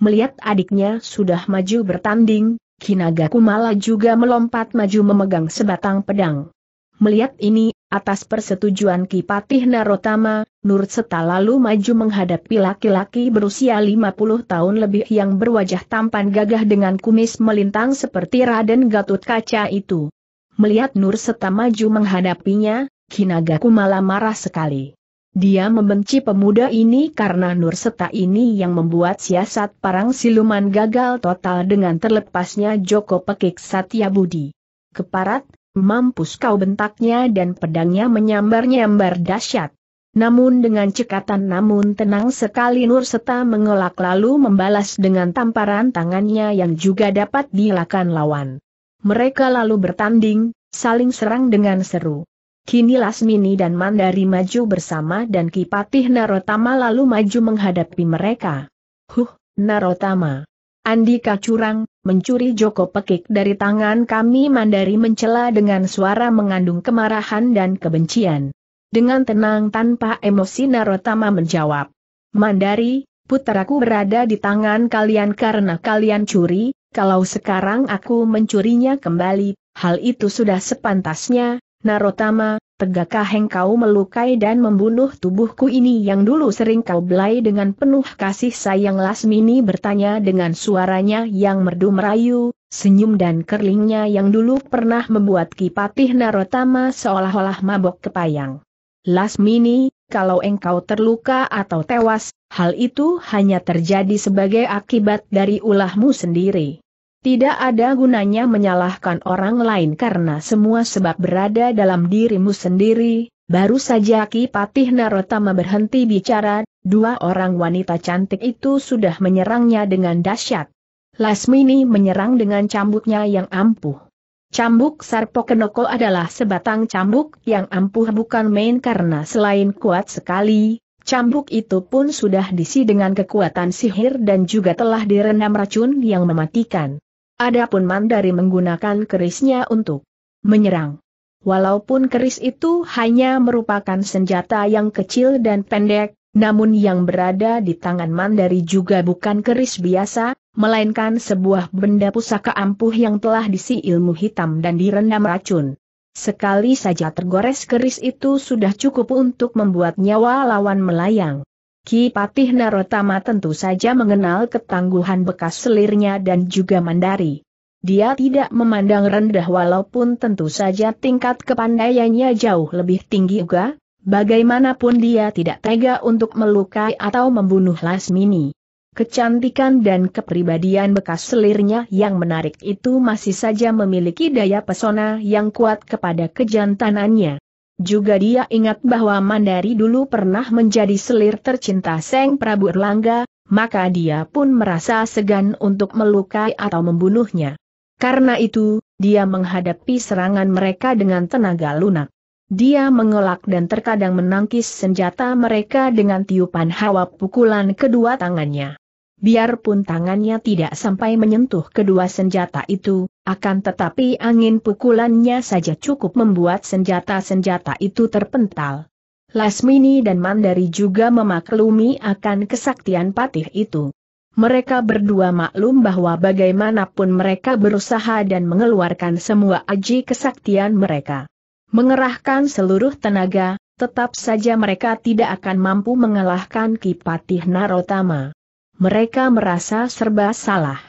[SPEAKER 1] Melihat adiknya sudah maju bertanding, Kinaga Kumala juga melompat maju memegang sebatang pedang. Melihat ini, atas persetujuan Kipatih Narotama, Nur Seta lalu maju menghadapi laki-laki berusia 50 tahun lebih yang berwajah tampan gagah dengan kumis melintang seperti Raden Gatut Kaca itu. Melihat Nur Seta maju menghadapinya, Kinaga Kumala marah sekali. Dia membenci pemuda ini karena Nur Seta ini yang membuat siasat parang siluman gagal total dengan terlepasnya Joko Pekik Satya Budi. Keparat, Mampus kau bentaknya dan pedangnya menyambar-nyambar dahsyat. Namun dengan cekatan namun tenang sekali Nur Seta mengelak lalu membalas dengan tamparan tangannya yang juga dapat dilakukan lawan. Mereka lalu bertanding, saling serang dengan seru. Kini Lasmini dan Mandari maju bersama dan Kipatih Narotama lalu maju menghadapi mereka. Huh, Narotama. Andika curang, mencuri Joko Pekik dari tangan kami Mandari mencela dengan suara mengandung kemarahan dan kebencian. Dengan tenang tanpa emosi Narotama menjawab. Mandari, puteraku berada di tangan kalian karena kalian curi, kalau sekarang aku mencurinya kembali, hal itu sudah sepantasnya, Narotama, tegakkah engkau melukai dan membunuh tubuhku ini yang dulu sering kau belai dengan penuh kasih sayang Lasmini bertanya dengan suaranya yang merdu merayu, senyum dan kerlingnya yang dulu pernah membuat Kipatih Narotama seolah-olah mabok kepayang. Lasmini, kalau engkau terluka atau tewas, hal itu hanya terjadi sebagai akibat dari ulahmu sendiri. Tidak ada gunanya menyalahkan orang lain karena semua sebab berada dalam dirimu sendiri, baru saja Ki Patih Narotama berhenti bicara, dua orang wanita cantik itu sudah menyerangnya dengan dahsyat. Lasmini menyerang dengan cambuknya yang ampuh. Cambuk Sarpokenoko adalah sebatang cambuk yang ampuh bukan main karena selain kuat sekali, Cambuk itu pun sudah diisi dengan kekuatan sihir dan juga telah direndam racun yang mematikan. Adapun Mandari menggunakan kerisnya untuk menyerang. Walaupun keris itu hanya merupakan senjata yang kecil dan pendek, namun yang berada di tangan Mandari juga bukan keris biasa, melainkan sebuah benda pusaka ampuh yang telah disi ilmu hitam dan direndam racun. Sekali saja tergores keris itu sudah cukup untuk membuat nyawa lawan melayang. Ki Patih Narotama tentu saja mengenal ketangguhan bekas selirnya dan juga Mandari. Dia tidak memandang rendah walaupun tentu saja tingkat kepandaiannya jauh lebih tinggi juga, bagaimanapun dia tidak tega untuk melukai atau membunuh Lasmini. Kecantikan dan kepribadian bekas selirnya yang menarik itu masih saja memiliki daya pesona yang kuat kepada kejantanannya. Juga dia ingat bahwa Mandari dulu pernah menjadi selir tercinta Seng Prabu Erlangga, maka dia pun merasa segan untuk melukai atau membunuhnya. Karena itu, dia menghadapi serangan mereka dengan tenaga lunak. Dia mengelak dan terkadang menangkis senjata mereka dengan tiupan hawa pukulan kedua tangannya. Biarpun tangannya tidak sampai menyentuh kedua senjata itu, akan tetapi angin pukulannya saja cukup membuat senjata-senjata itu terpental. Lasmini dan Mandari juga memaklumi akan kesaktian patih itu. Mereka berdua maklum bahwa bagaimanapun mereka berusaha dan mengeluarkan semua aji kesaktian mereka. Mengerahkan seluruh tenaga, tetap saja mereka tidak akan mampu mengalahkan Kipatih Narotama mereka merasa serba salah.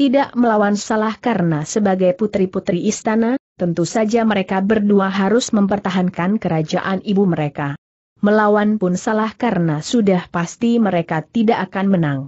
[SPEAKER 1] Tidak melawan salah karena sebagai putri-putri istana, tentu saja mereka berdua harus mempertahankan kerajaan ibu mereka. Melawan pun salah karena sudah pasti mereka tidak akan menang.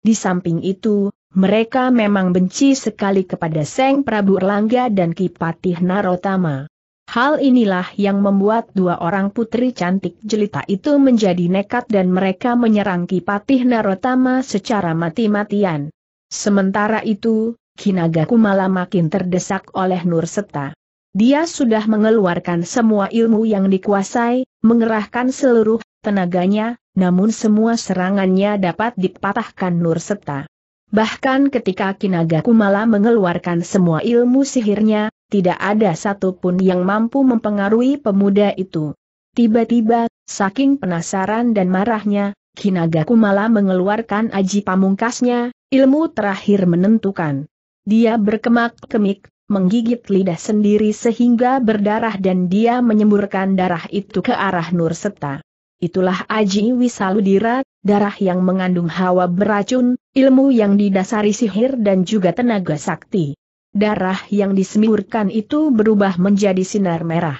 [SPEAKER 1] Di samping itu, mereka memang benci sekali kepada Seng Prabu Erlangga dan Kipatih Narotama. Hal inilah yang membuat dua orang putri cantik jelita itu menjadi nekat dan mereka menyerang Kipatih Narotama secara mati-matian. Sementara itu, Kinaga Kumala makin terdesak oleh Nurseta. Dia sudah mengeluarkan semua ilmu yang dikuasai, mengerahkan seluruh tenaganya, namun semua serangannya dapat dipatahkan Nurseta. Bahkan ketika Kinaga Kumala mengeluarkan semua ilmu sihirnya, tidak ada satupun yang mampu mempengaruhi pemuda itu. Tiba-tiba, saking penasaran dan marahnya, Kinaga Kumala mengeluarkan aji pamungkasnya, ilmu terakhir menentukan. Dia berkemak-kemik, menggigit lidah sendiri sehingga berdarah dan dia menyemburkan darah itu ke arah Nur Seta. Itulah Aji Wisaludira, darah yang mengandung hawa beracun, ilmu yang didasari sihir dan juga tenaga sakti. Darah yang disemburkan itu berubah menjadi sinar merah.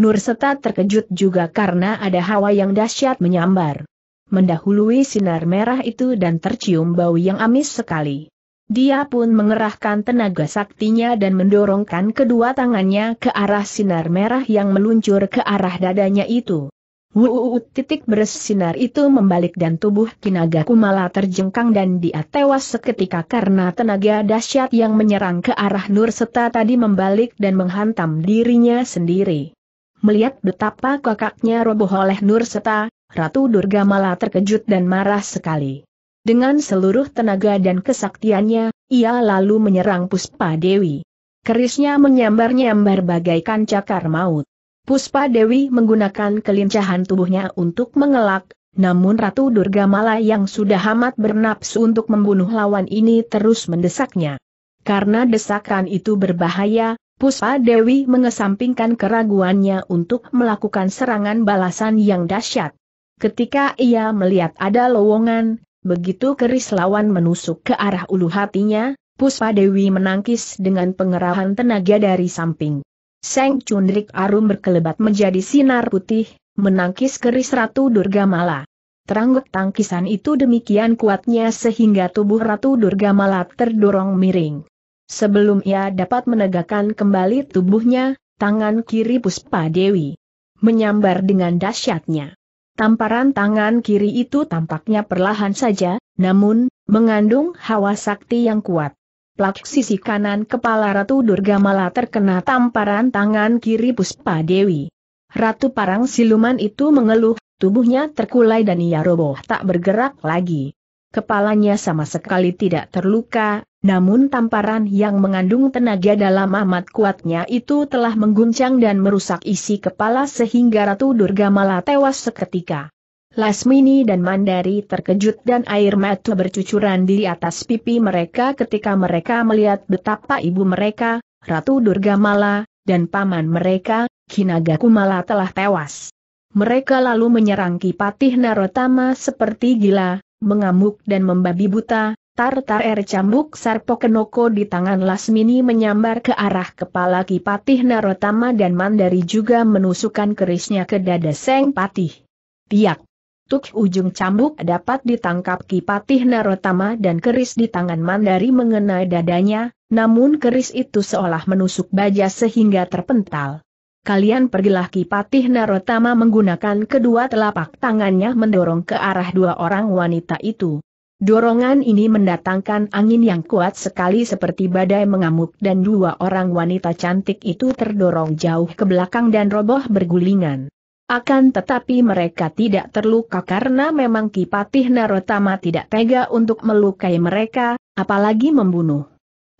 [SPEAKER 1] Nurseta terkejut juga karena ada hawa yang dahsyat menyambar. Mendahului sinar merah itu dan tercium bau yang amis sekali. Dia pun mengerahkan tenaga saktinya dan mendorongkan kedua tangannya ke arah sinar merah yang meluncur ke arah dadanya itu. Wuuu titik bersinar itu membalik dan tubuh Kinaga Kumala terjengkang dan dia tewas seketika karena tenaga dahsyat yang menyerang ke arah Nur Seta tadi membalik dan menghantam dirinya sendiri. Melihat betapa kakaknya roboh oleh Nur Seta, Ratu Durga Mala terkejut dan marah sekali. Dengan seluruh tenaga dan kesaktiannya, ia lalu menyerang Puspa Dewi. Kerisnya menyambar-nyambar bagaikan cakar maut. Puspa Dewi menggunakan kelincahan tubuhnya untuk mengelak, namun Ratu Durga Mala yang sudah amat bernapsu untuk membunuh lawan ini terus mendesaknya. Karena desakan itu berbahaya, Puspa Dewi mengesampingkan keraguannya untuk melakukan serangan balasan yang dahsyat. Ketika ia melihat ada lowongan, begitu keris lawan menusuk ke arah ulu hatinya, Puspa Dewi menangkis dengan pengerahan tenaga dari samping. Seng Cundrik Arum berkelebat menjadi sinar putih, menangkis keris Ratu Durga Mala. Terangguk tangkisan itu demikian kuatnya sehingga tubuh Ratu Durga Mala terdorong miring. Sebelum ia dapat menegakkan kembali tubuhnya, tangan kiri Puspa Dewi menyambar dengan dahsyatnya. Tamparan tangan kiri itu tampaknya perlahan saja, namun mengandung hawa sakti yang kuat. Plak sisi kanan kepala Ratu Durga Mala terkena tamparan tangan kiri Puspa Dewi. Ratu Parang Siluman itu mengeluh, tubuhnya terkulai dan ia roboh tak bergerak lagi. Kepalanya sama sekali tidak terluka, namun tamparan yang mengandung tenaga dalam amat kuatnya itu telah mengguncang dan merusak isi kepala sehingga Ratu Durga Mala tewas seketika. Lasmini dan Mandari terkejut dan air mata bercucuran di atas pipi mereka ketika mereka melihat betapa ibu mereka, Ratu Durga Mala, dan paman mereka, Kinaga Kumala telah tewas. Mereka lalu menyerang Kipatih Narotama seperti gila, mengamuk dan membabi buta, tartar er cambuk Sarpokenoko di tangan Lasmini menyambar ke arah kepala Kipatih Narotama dan Mandari juga menusukkan kerisnya ke dada Seng Patih. Tiak! Tuk ujung cambuk dapat ditangkap Kipatih Narotama dan keris di tangan Mandari mengenai dadanya, namun keris itu seolah menusuk baja sehingga terpental. Kalian pergilah Kipatih Narotama menggunakan kedua telapak tangannya mendorong ke arah dua orang wanita itu. Dorongan ini mendatangkan angin yang kuat sekali seperti badai mengamuk dan dua orang wanita cantik itu terdorong jauh ke belakang dan roboh bergulingan. Akan tetapi mereka tidak terluka karena memang Kipatih Narotama tidak tega untuk melukai mereka, apalagi membunuh.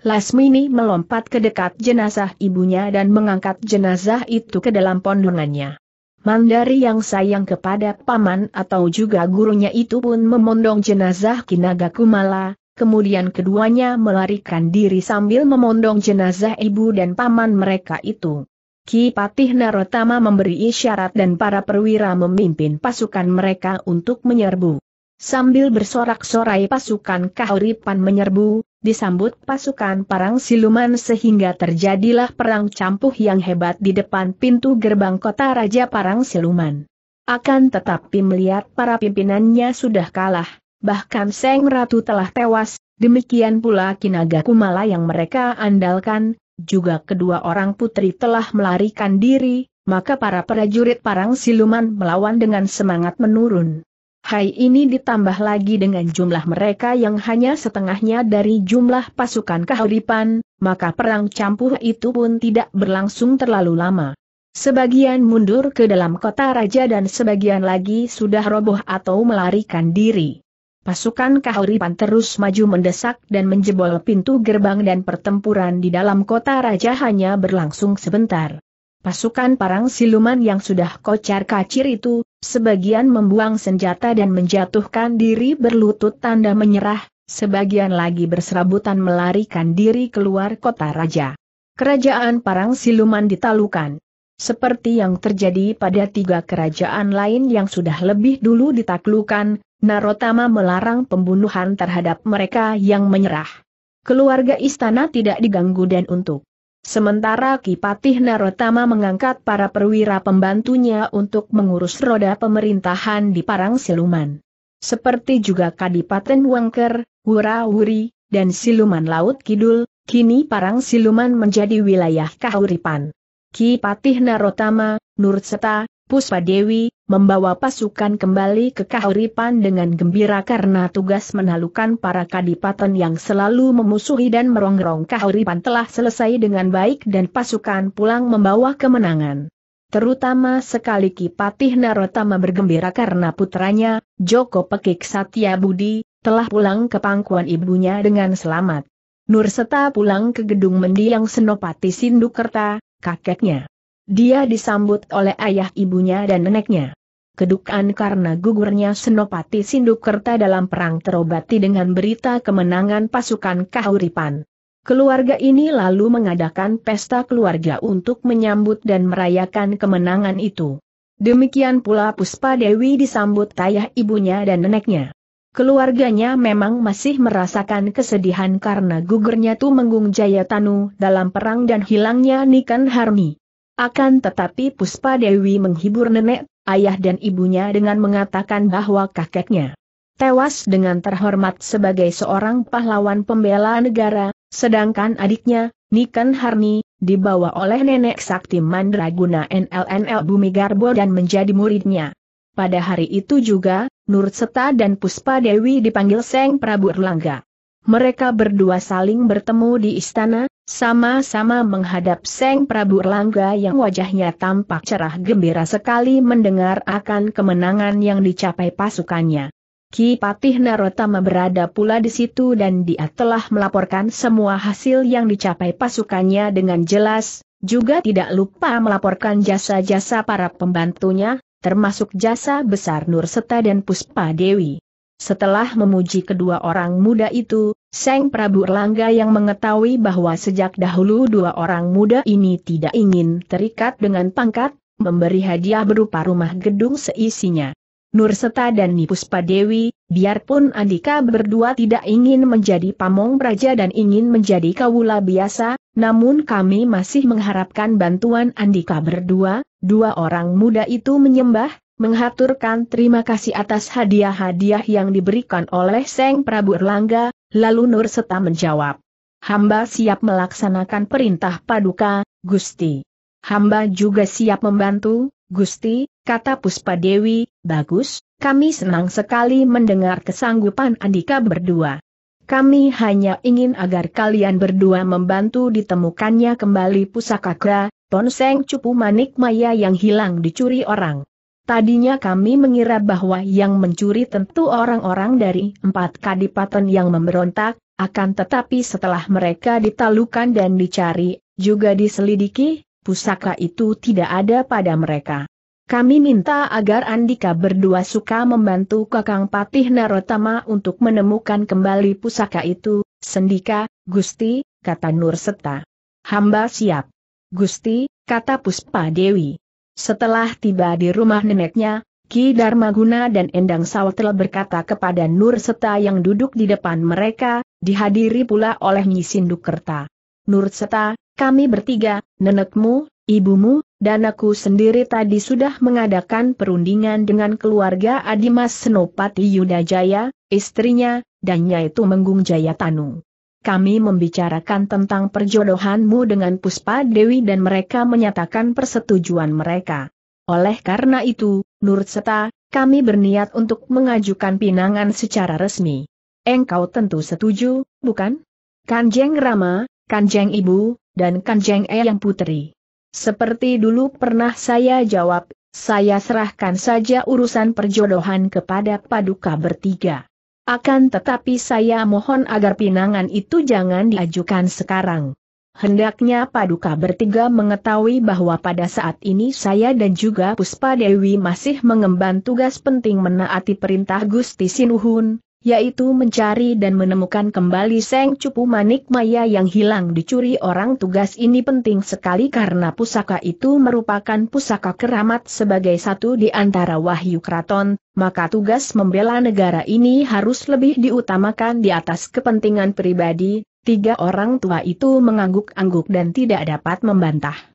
[SPEAKER 1] Lasmini melompat ke dekat jenazah ibunya dan mengangkat jenazah itu ke dalam pondongannya. Mandari yang sayang kepada paman atau juga gurunya itu pun memondong jenazah Kinaga Kumala, kemudian keduanya melarikan diri sambil memondong jenazah ibu dan paman mereka itu. Ki Patih Narotama memberi isyarat dan para perwira memimpin pasukan mereka untuk menyerbu. Sambil bersorak-sorai pasukan Kahuripan menyerbu, disambut pasukan parang siluman sehingga terjadilah perang campuh yang hebat di depan pintu gerbang kota Raja Parang Siluman. Akan tetapi melihat para pimpinannya sudah kalah, bahkan Seng Ratu telah tewas, demikian pula Kinaga Kumala yang mereka andalkan, juga kedua orang putri telah melarikan diri, maka para prajurit parang siluman melawan dengan semangat menurun. Hai ini ditambah lagi dengan jumlah mereka yang hanya setengahnya dari jumlah pasukan kahuripan, maka perang campur itu pun tidak berlangsung terlalu lama. Sebagian mundur ke dalam kota raja dan sebagian lagi sudah roboh atau melarikan diri. Pasukan Kahuripan terus maju mendesak dan menjebol pintu gerbang dan pertempuran di dalam kota raja hanya berlangsung sebentar. Pasukan parang siluman yang sudah kocar kacir itu, sebagian membuang senjata dan menjatuhkan diri berlutut tanda menyerah, sebagian lagi berserabutan melarikan diri keluar kota raja. Kerajaan Parang Siluman ditalukan. Seperti yang terjadi pada tiga kerajaan lain yang sudah lebih dulu ditaklukan, Narotama melarang pembunuhan terhadap mereka yang menyerah. Keluarga istana tidak diganggu dan untuk. Sementara Kipatih Narotama mengangkat para perwira pembantunya untuk mengurus roda pemerintahan di Parang Siluman. Seperti juga Kadipaten Wangker, Wura-Wuri, dan Siluman Laut Kidul, kini Parang Siluman menjadi wilayah kahuripan. Kipatih Narotama, Nurseta, Puspa Dewi, membawa pasukan kembali ke Kahuripan dengan gembira karena tugas menalukan para kadipaten yang selalu memusuhi dan merongrong Kahuripan telah selesai dengan baik dan pasukan pulang membawa kemenangan. Terutama sekali Kipatih Narotama bergembira karena putranya, Joko Pekik Satya Budi, telah pulang ke pangkuan ibunya dengan selamat. Nurseta pulang ke gedung mendiang Senopati Sindukerta, kakeknya dia disambut oleh ayah ibunya dan neneknya. Kedukaan karena gugurnya Senopati Sindukerta dalam perang terobati dengan berita kemenangan pasukan Kahuripan. Keluarga ini lalu mengadakan pesta keluarga untuk menyambut dan merayakan kemenangan itu. Demikian pula Puspa Dewi disambut ayah ibunya dan neneknya. Keluarganya memang masih merasakan kesedihan karena gugurnya Tumenggung Jayatanu dalam perang dan hilangnya Nikan Harmi. Akan tetapi Puspa Dewi menghibur nenek, ayah dan ibunya dengan mengatakan bahwa kakeknya tewas dengan terhormat sebagai seorang pahlawan pembela negara, sedangkan adiknya, Niken Harni, dibawa oleh nenek sakti Mandraguna NLNL Bumi Garbo dan menjadi muridnya. Pada hari itu juga, Nur Seta dan Puspa Dewi dipanggil Seng Prabu Erlangga. Mereka berdua saling bertemu di istana, sama-sama menghadap Seng Prabu Erlangga yang wajahnya tampak cerah gembira sekali mendengar akan kemenangan yang dicapai pasukannya. Ki Patih Narotama berada pula di situ dan dia telah melaporkan semua hasil yang dicapai pasukannya dengan jelas, juga tidak lupa melaporkan jasa-jasa para pembantunya, termasuk jasa besar Nur dan Puspa Dewi. Setelah memuji kedua orang muda itu, Seng Prabu Erlangga yang mengetahui bahwa sejak dahulu dua orang muda ini tidak ingin terikat dengan pangkat, memberi hadiah berupa rumah gedung seisinya. Nurseta dan Nipuspa Dewi, biarpun Andika berdua tidak ingin menjadi pamong raja dan ingin menjadi kawula biasa, namun kami masih mengharapkan bantuan Andika berdua, dua orang muda itu menyembah, menghaturkan terima kasih atas hadiah-hadiah yang diberikan oleh Seng Prabu Erlangga, lalu Nur Seta menjawab. Hamba siap melaksanakan perintah paduka, Gusti. Hamba juga siap membantu, Gusti, kata Puspa Dewi, bagus, kami senang sekali mendengar kesanggupan Andika berdua. Kami hanya ingin agar kalian berdua membantu ditemukannya kembali pusaka kera, Ponseng Cupu Manik Maya yang hilang dicuri orang. Tadinya kami mengira bahwa yang mencuri tentu orang-orang dari empat kadipaten yang memberontak, akan tetapi setelah mereka ditalukan dan dicari, juga diselidiki, pusaka itu tidak ada pada mereka. Kami minta agar Andika berdua suka membantu Kakang Patih Narotama untuk menemukan kembali pusaka itu, Sendika, Gusti, kata Nurseta. Hamba siap. Gusti, kata Puspa Dewi. Setelah tiba di rumah neneknya, Ki Darmaguna dan Endang telah berkata kepada Nur Seta yang duduk di depan mereka, dihadiri pula oleh Nyi Sindukerta. Nur Seta, kami bertiga, nenekmu, ibumu, dan aku sendiri tadi sudah mengadakan perundingan dengan keluarga Adimas Senopati Yudajaya, istrinya, dan Nyai Menggung Jayatanu kami membicarakan tentang perjodohanmu dengan Puspa Dewi dan mereka menyatakan persetujuan mereka. Oleh karena itu, Nur Seta, kami berniat untuk mengajukan pinangan secara resmi. Engkau tentu setuju, bukan? Kanjeng Rama, Kanjeng Ibu, dan Kanjeng Eyang Putri. Seperti dulu pernah saya jawab, saya serahkan saja urusan perjodohan kepada paduka bertiga. Akan tetapi saya mohon agar pinangan itu jangan diajukan sekarang. Hendaknya Paduka bertiga mengetahui bahwa pada saat ini saya dan juga Puspa Dewi masih mengemban tugas penting menaati perintah Gusti Sinuhun, yaitu mencari dan menemukan kembali Seng Cupu Manik Maya yang hilang dicuri orang tugas ini penting sekali karena pusaka itu merupakan pusaka keramat sebagai satu di antara wahyu keraton, maka tugas membela negara ini harus lebih diutamakan di atas kepentingan pribadi, tiga orang tua itu mengangguk-angguk dan tidak dapat membantah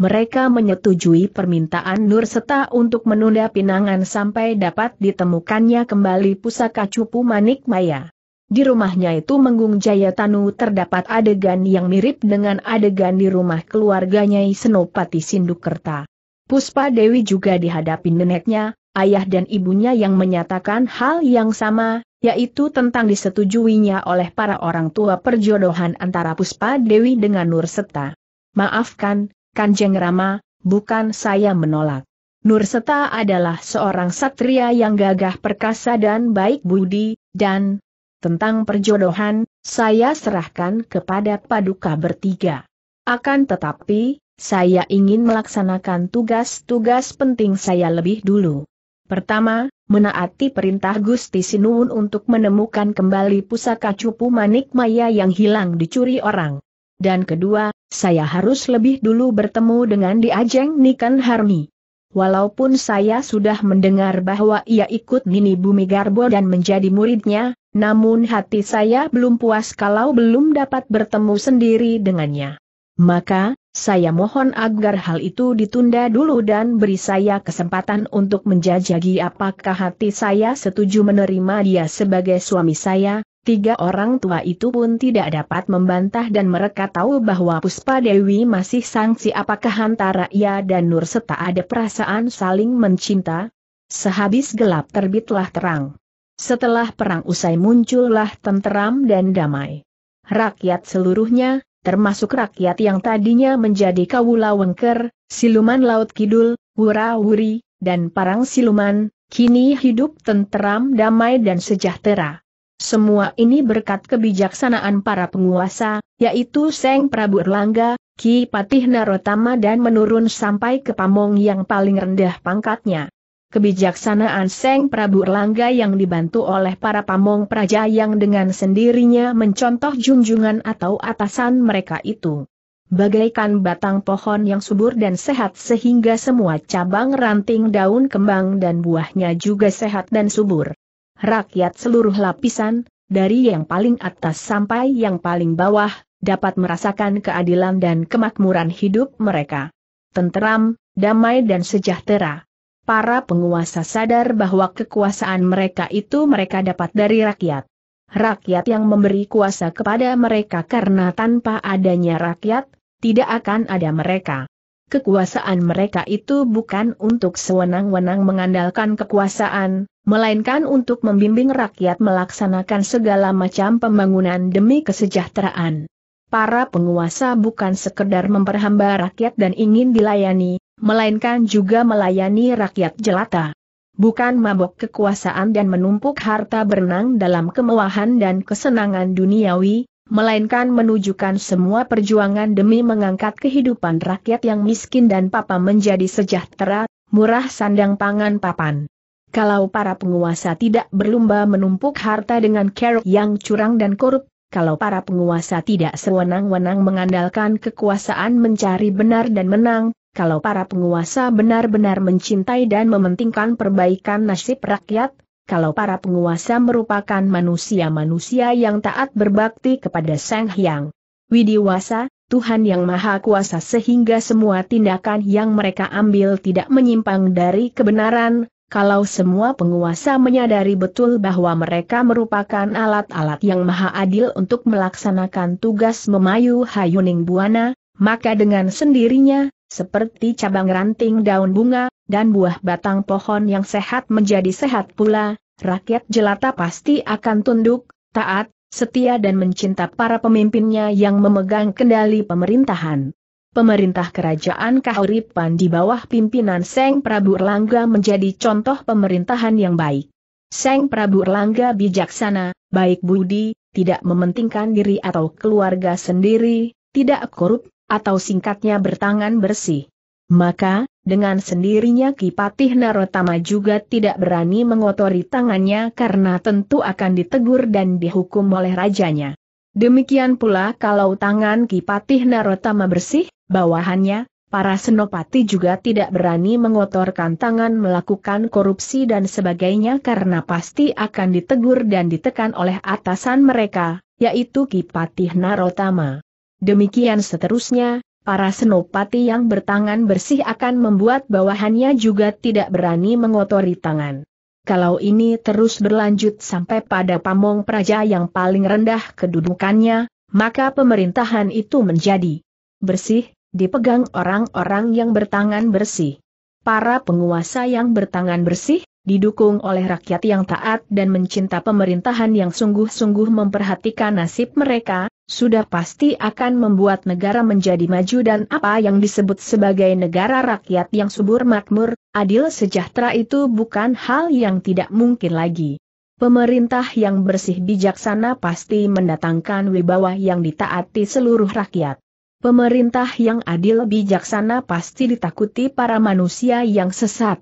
[SPEAKER 1] mereka menyetujui permintaan Nur Seta untuk menunda pinangan sampai dapat ditemukannya kembali pusaka cupu manik maya. Di rumahnya itu Menggung Tanu terdapat adegan yang mirip dengan adegan di rumah keluarganya Senopati Sindukerta. Puspa Dewi juga dihadapi neneknya, ayah dan ibunya yang menyatakan hal yang sama, yaitu tentang disetujuinya oleh para orang tua perjodohan antara Puspa Dewi dengan Nur Seta. Maafkan, Kanjeng Rama, bukan saya menolak. Nurseta adalah seorang satria yang gagah perkasa dan baik budi, dan tentang perjodohan, saya serahkan kepada paduka bertiga. Akan tetapi, saya ingin melaksanakan tugas-tugas penting saya lebih dulu. Pertama, menaati perintah Gusti Sinuun untuk menemukan kembali pusaka cupu manik maya yang hilang dicuri orang. Dan kedua, saya harus lebih dulu bertemu dengan Diajeng Nikan Harmi. Walaupun saya sudah mendengar bahwa ia ikut Mini Bumi Garbo dan menjadi muridnya, namun hati saya belum puas kalau belum dapat bertemu sendiri dengannya. Maka, saya mohon agar hal itu ditunda dulu dan beri saya kesempatan untuk menjajagi apakah hati saya setuju menerima dia sebagai suami saya, Tiga orang tua itu pun tidak dapat membantah dan mereka tahu bahwa Puspa Dewi masih sangsi apakah antara ia dan Nur Seta ada perasaan saling mencinta? Sehabis gelap terbitlah terang. Setelah perang usai muncullah tenteram dan damai. Rakyat seluruhnya, termasuk rakyat yang tadinya menjadi kawula wengker, siluman laut kidul, wura-wuri, dan parang siluman, kini hidup tenteram damai dan sejahtera. Semua ini berkat kebijaksanaan para penguasa, yaitu Seng Prabu Erlangga, Ki Patih Narotama dan menurun sampai ke pamong yang paling rendah pangkatnya. Kebijaksanaan Seng Prabu Erlangga yang dibantu oleh para pamong praja yang dengan sendirinya mencontoh junjungan atau atasan mereka itu. Bagaikan batang pohon yang subur dan sehat sehingga semua cabang ranting daun kembang dan buahnya juga sehat dan subur rakyat seluruh lapisan, dari yang paling atas sampai yang paling bawah, dapat merasakan keadilan dan kemakmuran hidup mereka. Tenteram, damai dan sejahtera. Para penguasa sadar bahwa kekuasaan mereka itu mereka dapat dari rakyat. Rakyat yang memberi kuasa kepada mereka karena tanpa adanya rakyat, tidak akan ada mereka kekuasaan mereka itu bukan untuk sewenang-wenang mengandalkan kekuasaan, melainkan untuk membimbing rakyat melaksanakan segala macam pembangunan demi kesejahteraan. Para penguasa bukan sekedar memperhamba rakyat dan ingin dilayani, melainkan juga melayani rakyat jelata. Bukan mabok kekuasaan dan menumpuk harta berenang dalam kemewahan dan kesenangan duniawi, melainkan menunjukkan semua perjuangan demi mengangkat kehidupan rakyat yang miskin dan papa menjadi sejahtera, murah sandang pangan papan. Kalau para penguasa tidak berlumba menumpuk harta dengan kerok yang curang dan korup, kalau para penguasa tidak sewenang-wenang mengandalkan kekuasaan mencari benar dan menang, kalau para penguasa benar-benar mencintai dan mementingkan perbaikan nasib rakyat, kalau para penguasa merupakan manusia-manusia yang taat berbakti kepada Sang Hyang Widiwasa, Tuhan Yang Maha Kuasa sehingga semua tindakan yang mereka ambil tidak menyimpang dari kebenaran, kalau semua penguasa menyadari betul bahwa mereka merupakan alat-alat yang maha adil untuk melaksanakan tugas memayu Hayuning Buana, maka dengan sendirinya, seperti cabang ranting daun bunga, dan buah batang pohon yang sehat menjadi sehat pula, rakyat jelata pasti akan tunduk, taat, setia dan mencinta para pemimpinnya yang memegang kendali pemerintahan. Pemerintah Kerajaan Kahuripan di bawah pimpinan Seng Prabu Erlangga menjadi contoh pemerintahan yang baik. Seng Prabu Erlangga bijaksana, baik budi, tidak mementingkan diri atau keluarga sendiri, tidak korup, atau singkatnya bertangan bersih. Maka, dengan sendirinya Kipatih Narotama juga tidak berani mengotori tangannya karena tentu akan ditegur dan dihukum oleh rajanya. Demikian pula kalau tangan Kipatih Narotama bersih, bawahannya, para senopati juga tidak berani mengotorkan tangan melakukan korupsi dan sebagainya karena pasti akan ditegur dan ditekan oleh atasan mereka, yaitu Kipatih Narotama. Demikian seterusnya, para senopati yang bertangan bersih akan membuat bawahannya juga tidak berani mengotori tangan. Kalau ini terus berlanjut sampai pada pamong praja yang paling rendah kedudukannya, maka pemerintahan itu menjadi bersih, dipegang orang-orang yang bertangan bersih. Para penguasa yang bertangan bersih, didukung oleh rakyat yang taat dan mencinta pemerintahan yang sungguh-sungguh memperhatikan nasib mereka, sudah pasti akan membuat negara menjadi maju dan apa yang disebut sebagai negara rakyat yang subur makmur, adil sejahtera itu bukan hal yang tidak mungkin lagi. Pemerintah yang bersih bijaksana pasti mendatangkan wibawa yang ditaati seluruh rakyat. Pemerintah yang adil bijaksana pasti ditakuti para manusia yang sesat.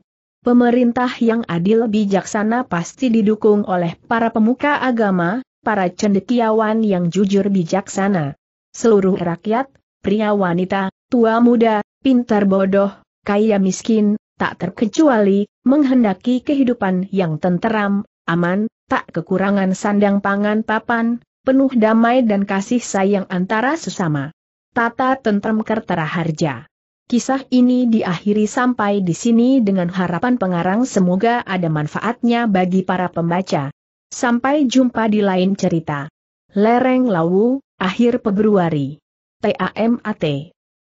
[SPEAKER 1] Pemerintah yang adil bijaksana pasti didukung oleh para pemuka agama, para cendekiawan yang jujur bijaksana. Seluruh rakyat, pria wanita, tua muda, pintar bodoh, kaya miskin, tak terkecuali, menghendaki kehidupan yang tenteram, aman, tak kekurangan sandang pangan papan, penuh damai dan kasih sayang antara sesama. Tata Tentram Kertara Harja Kisah ini diakhiri sampai di sini dengan harapan pengarang semoga ada manfaatnya bagi para pembaca. Sampai jumpa di lain cerita. Lereng Lawu, akhir Februari. TAMAT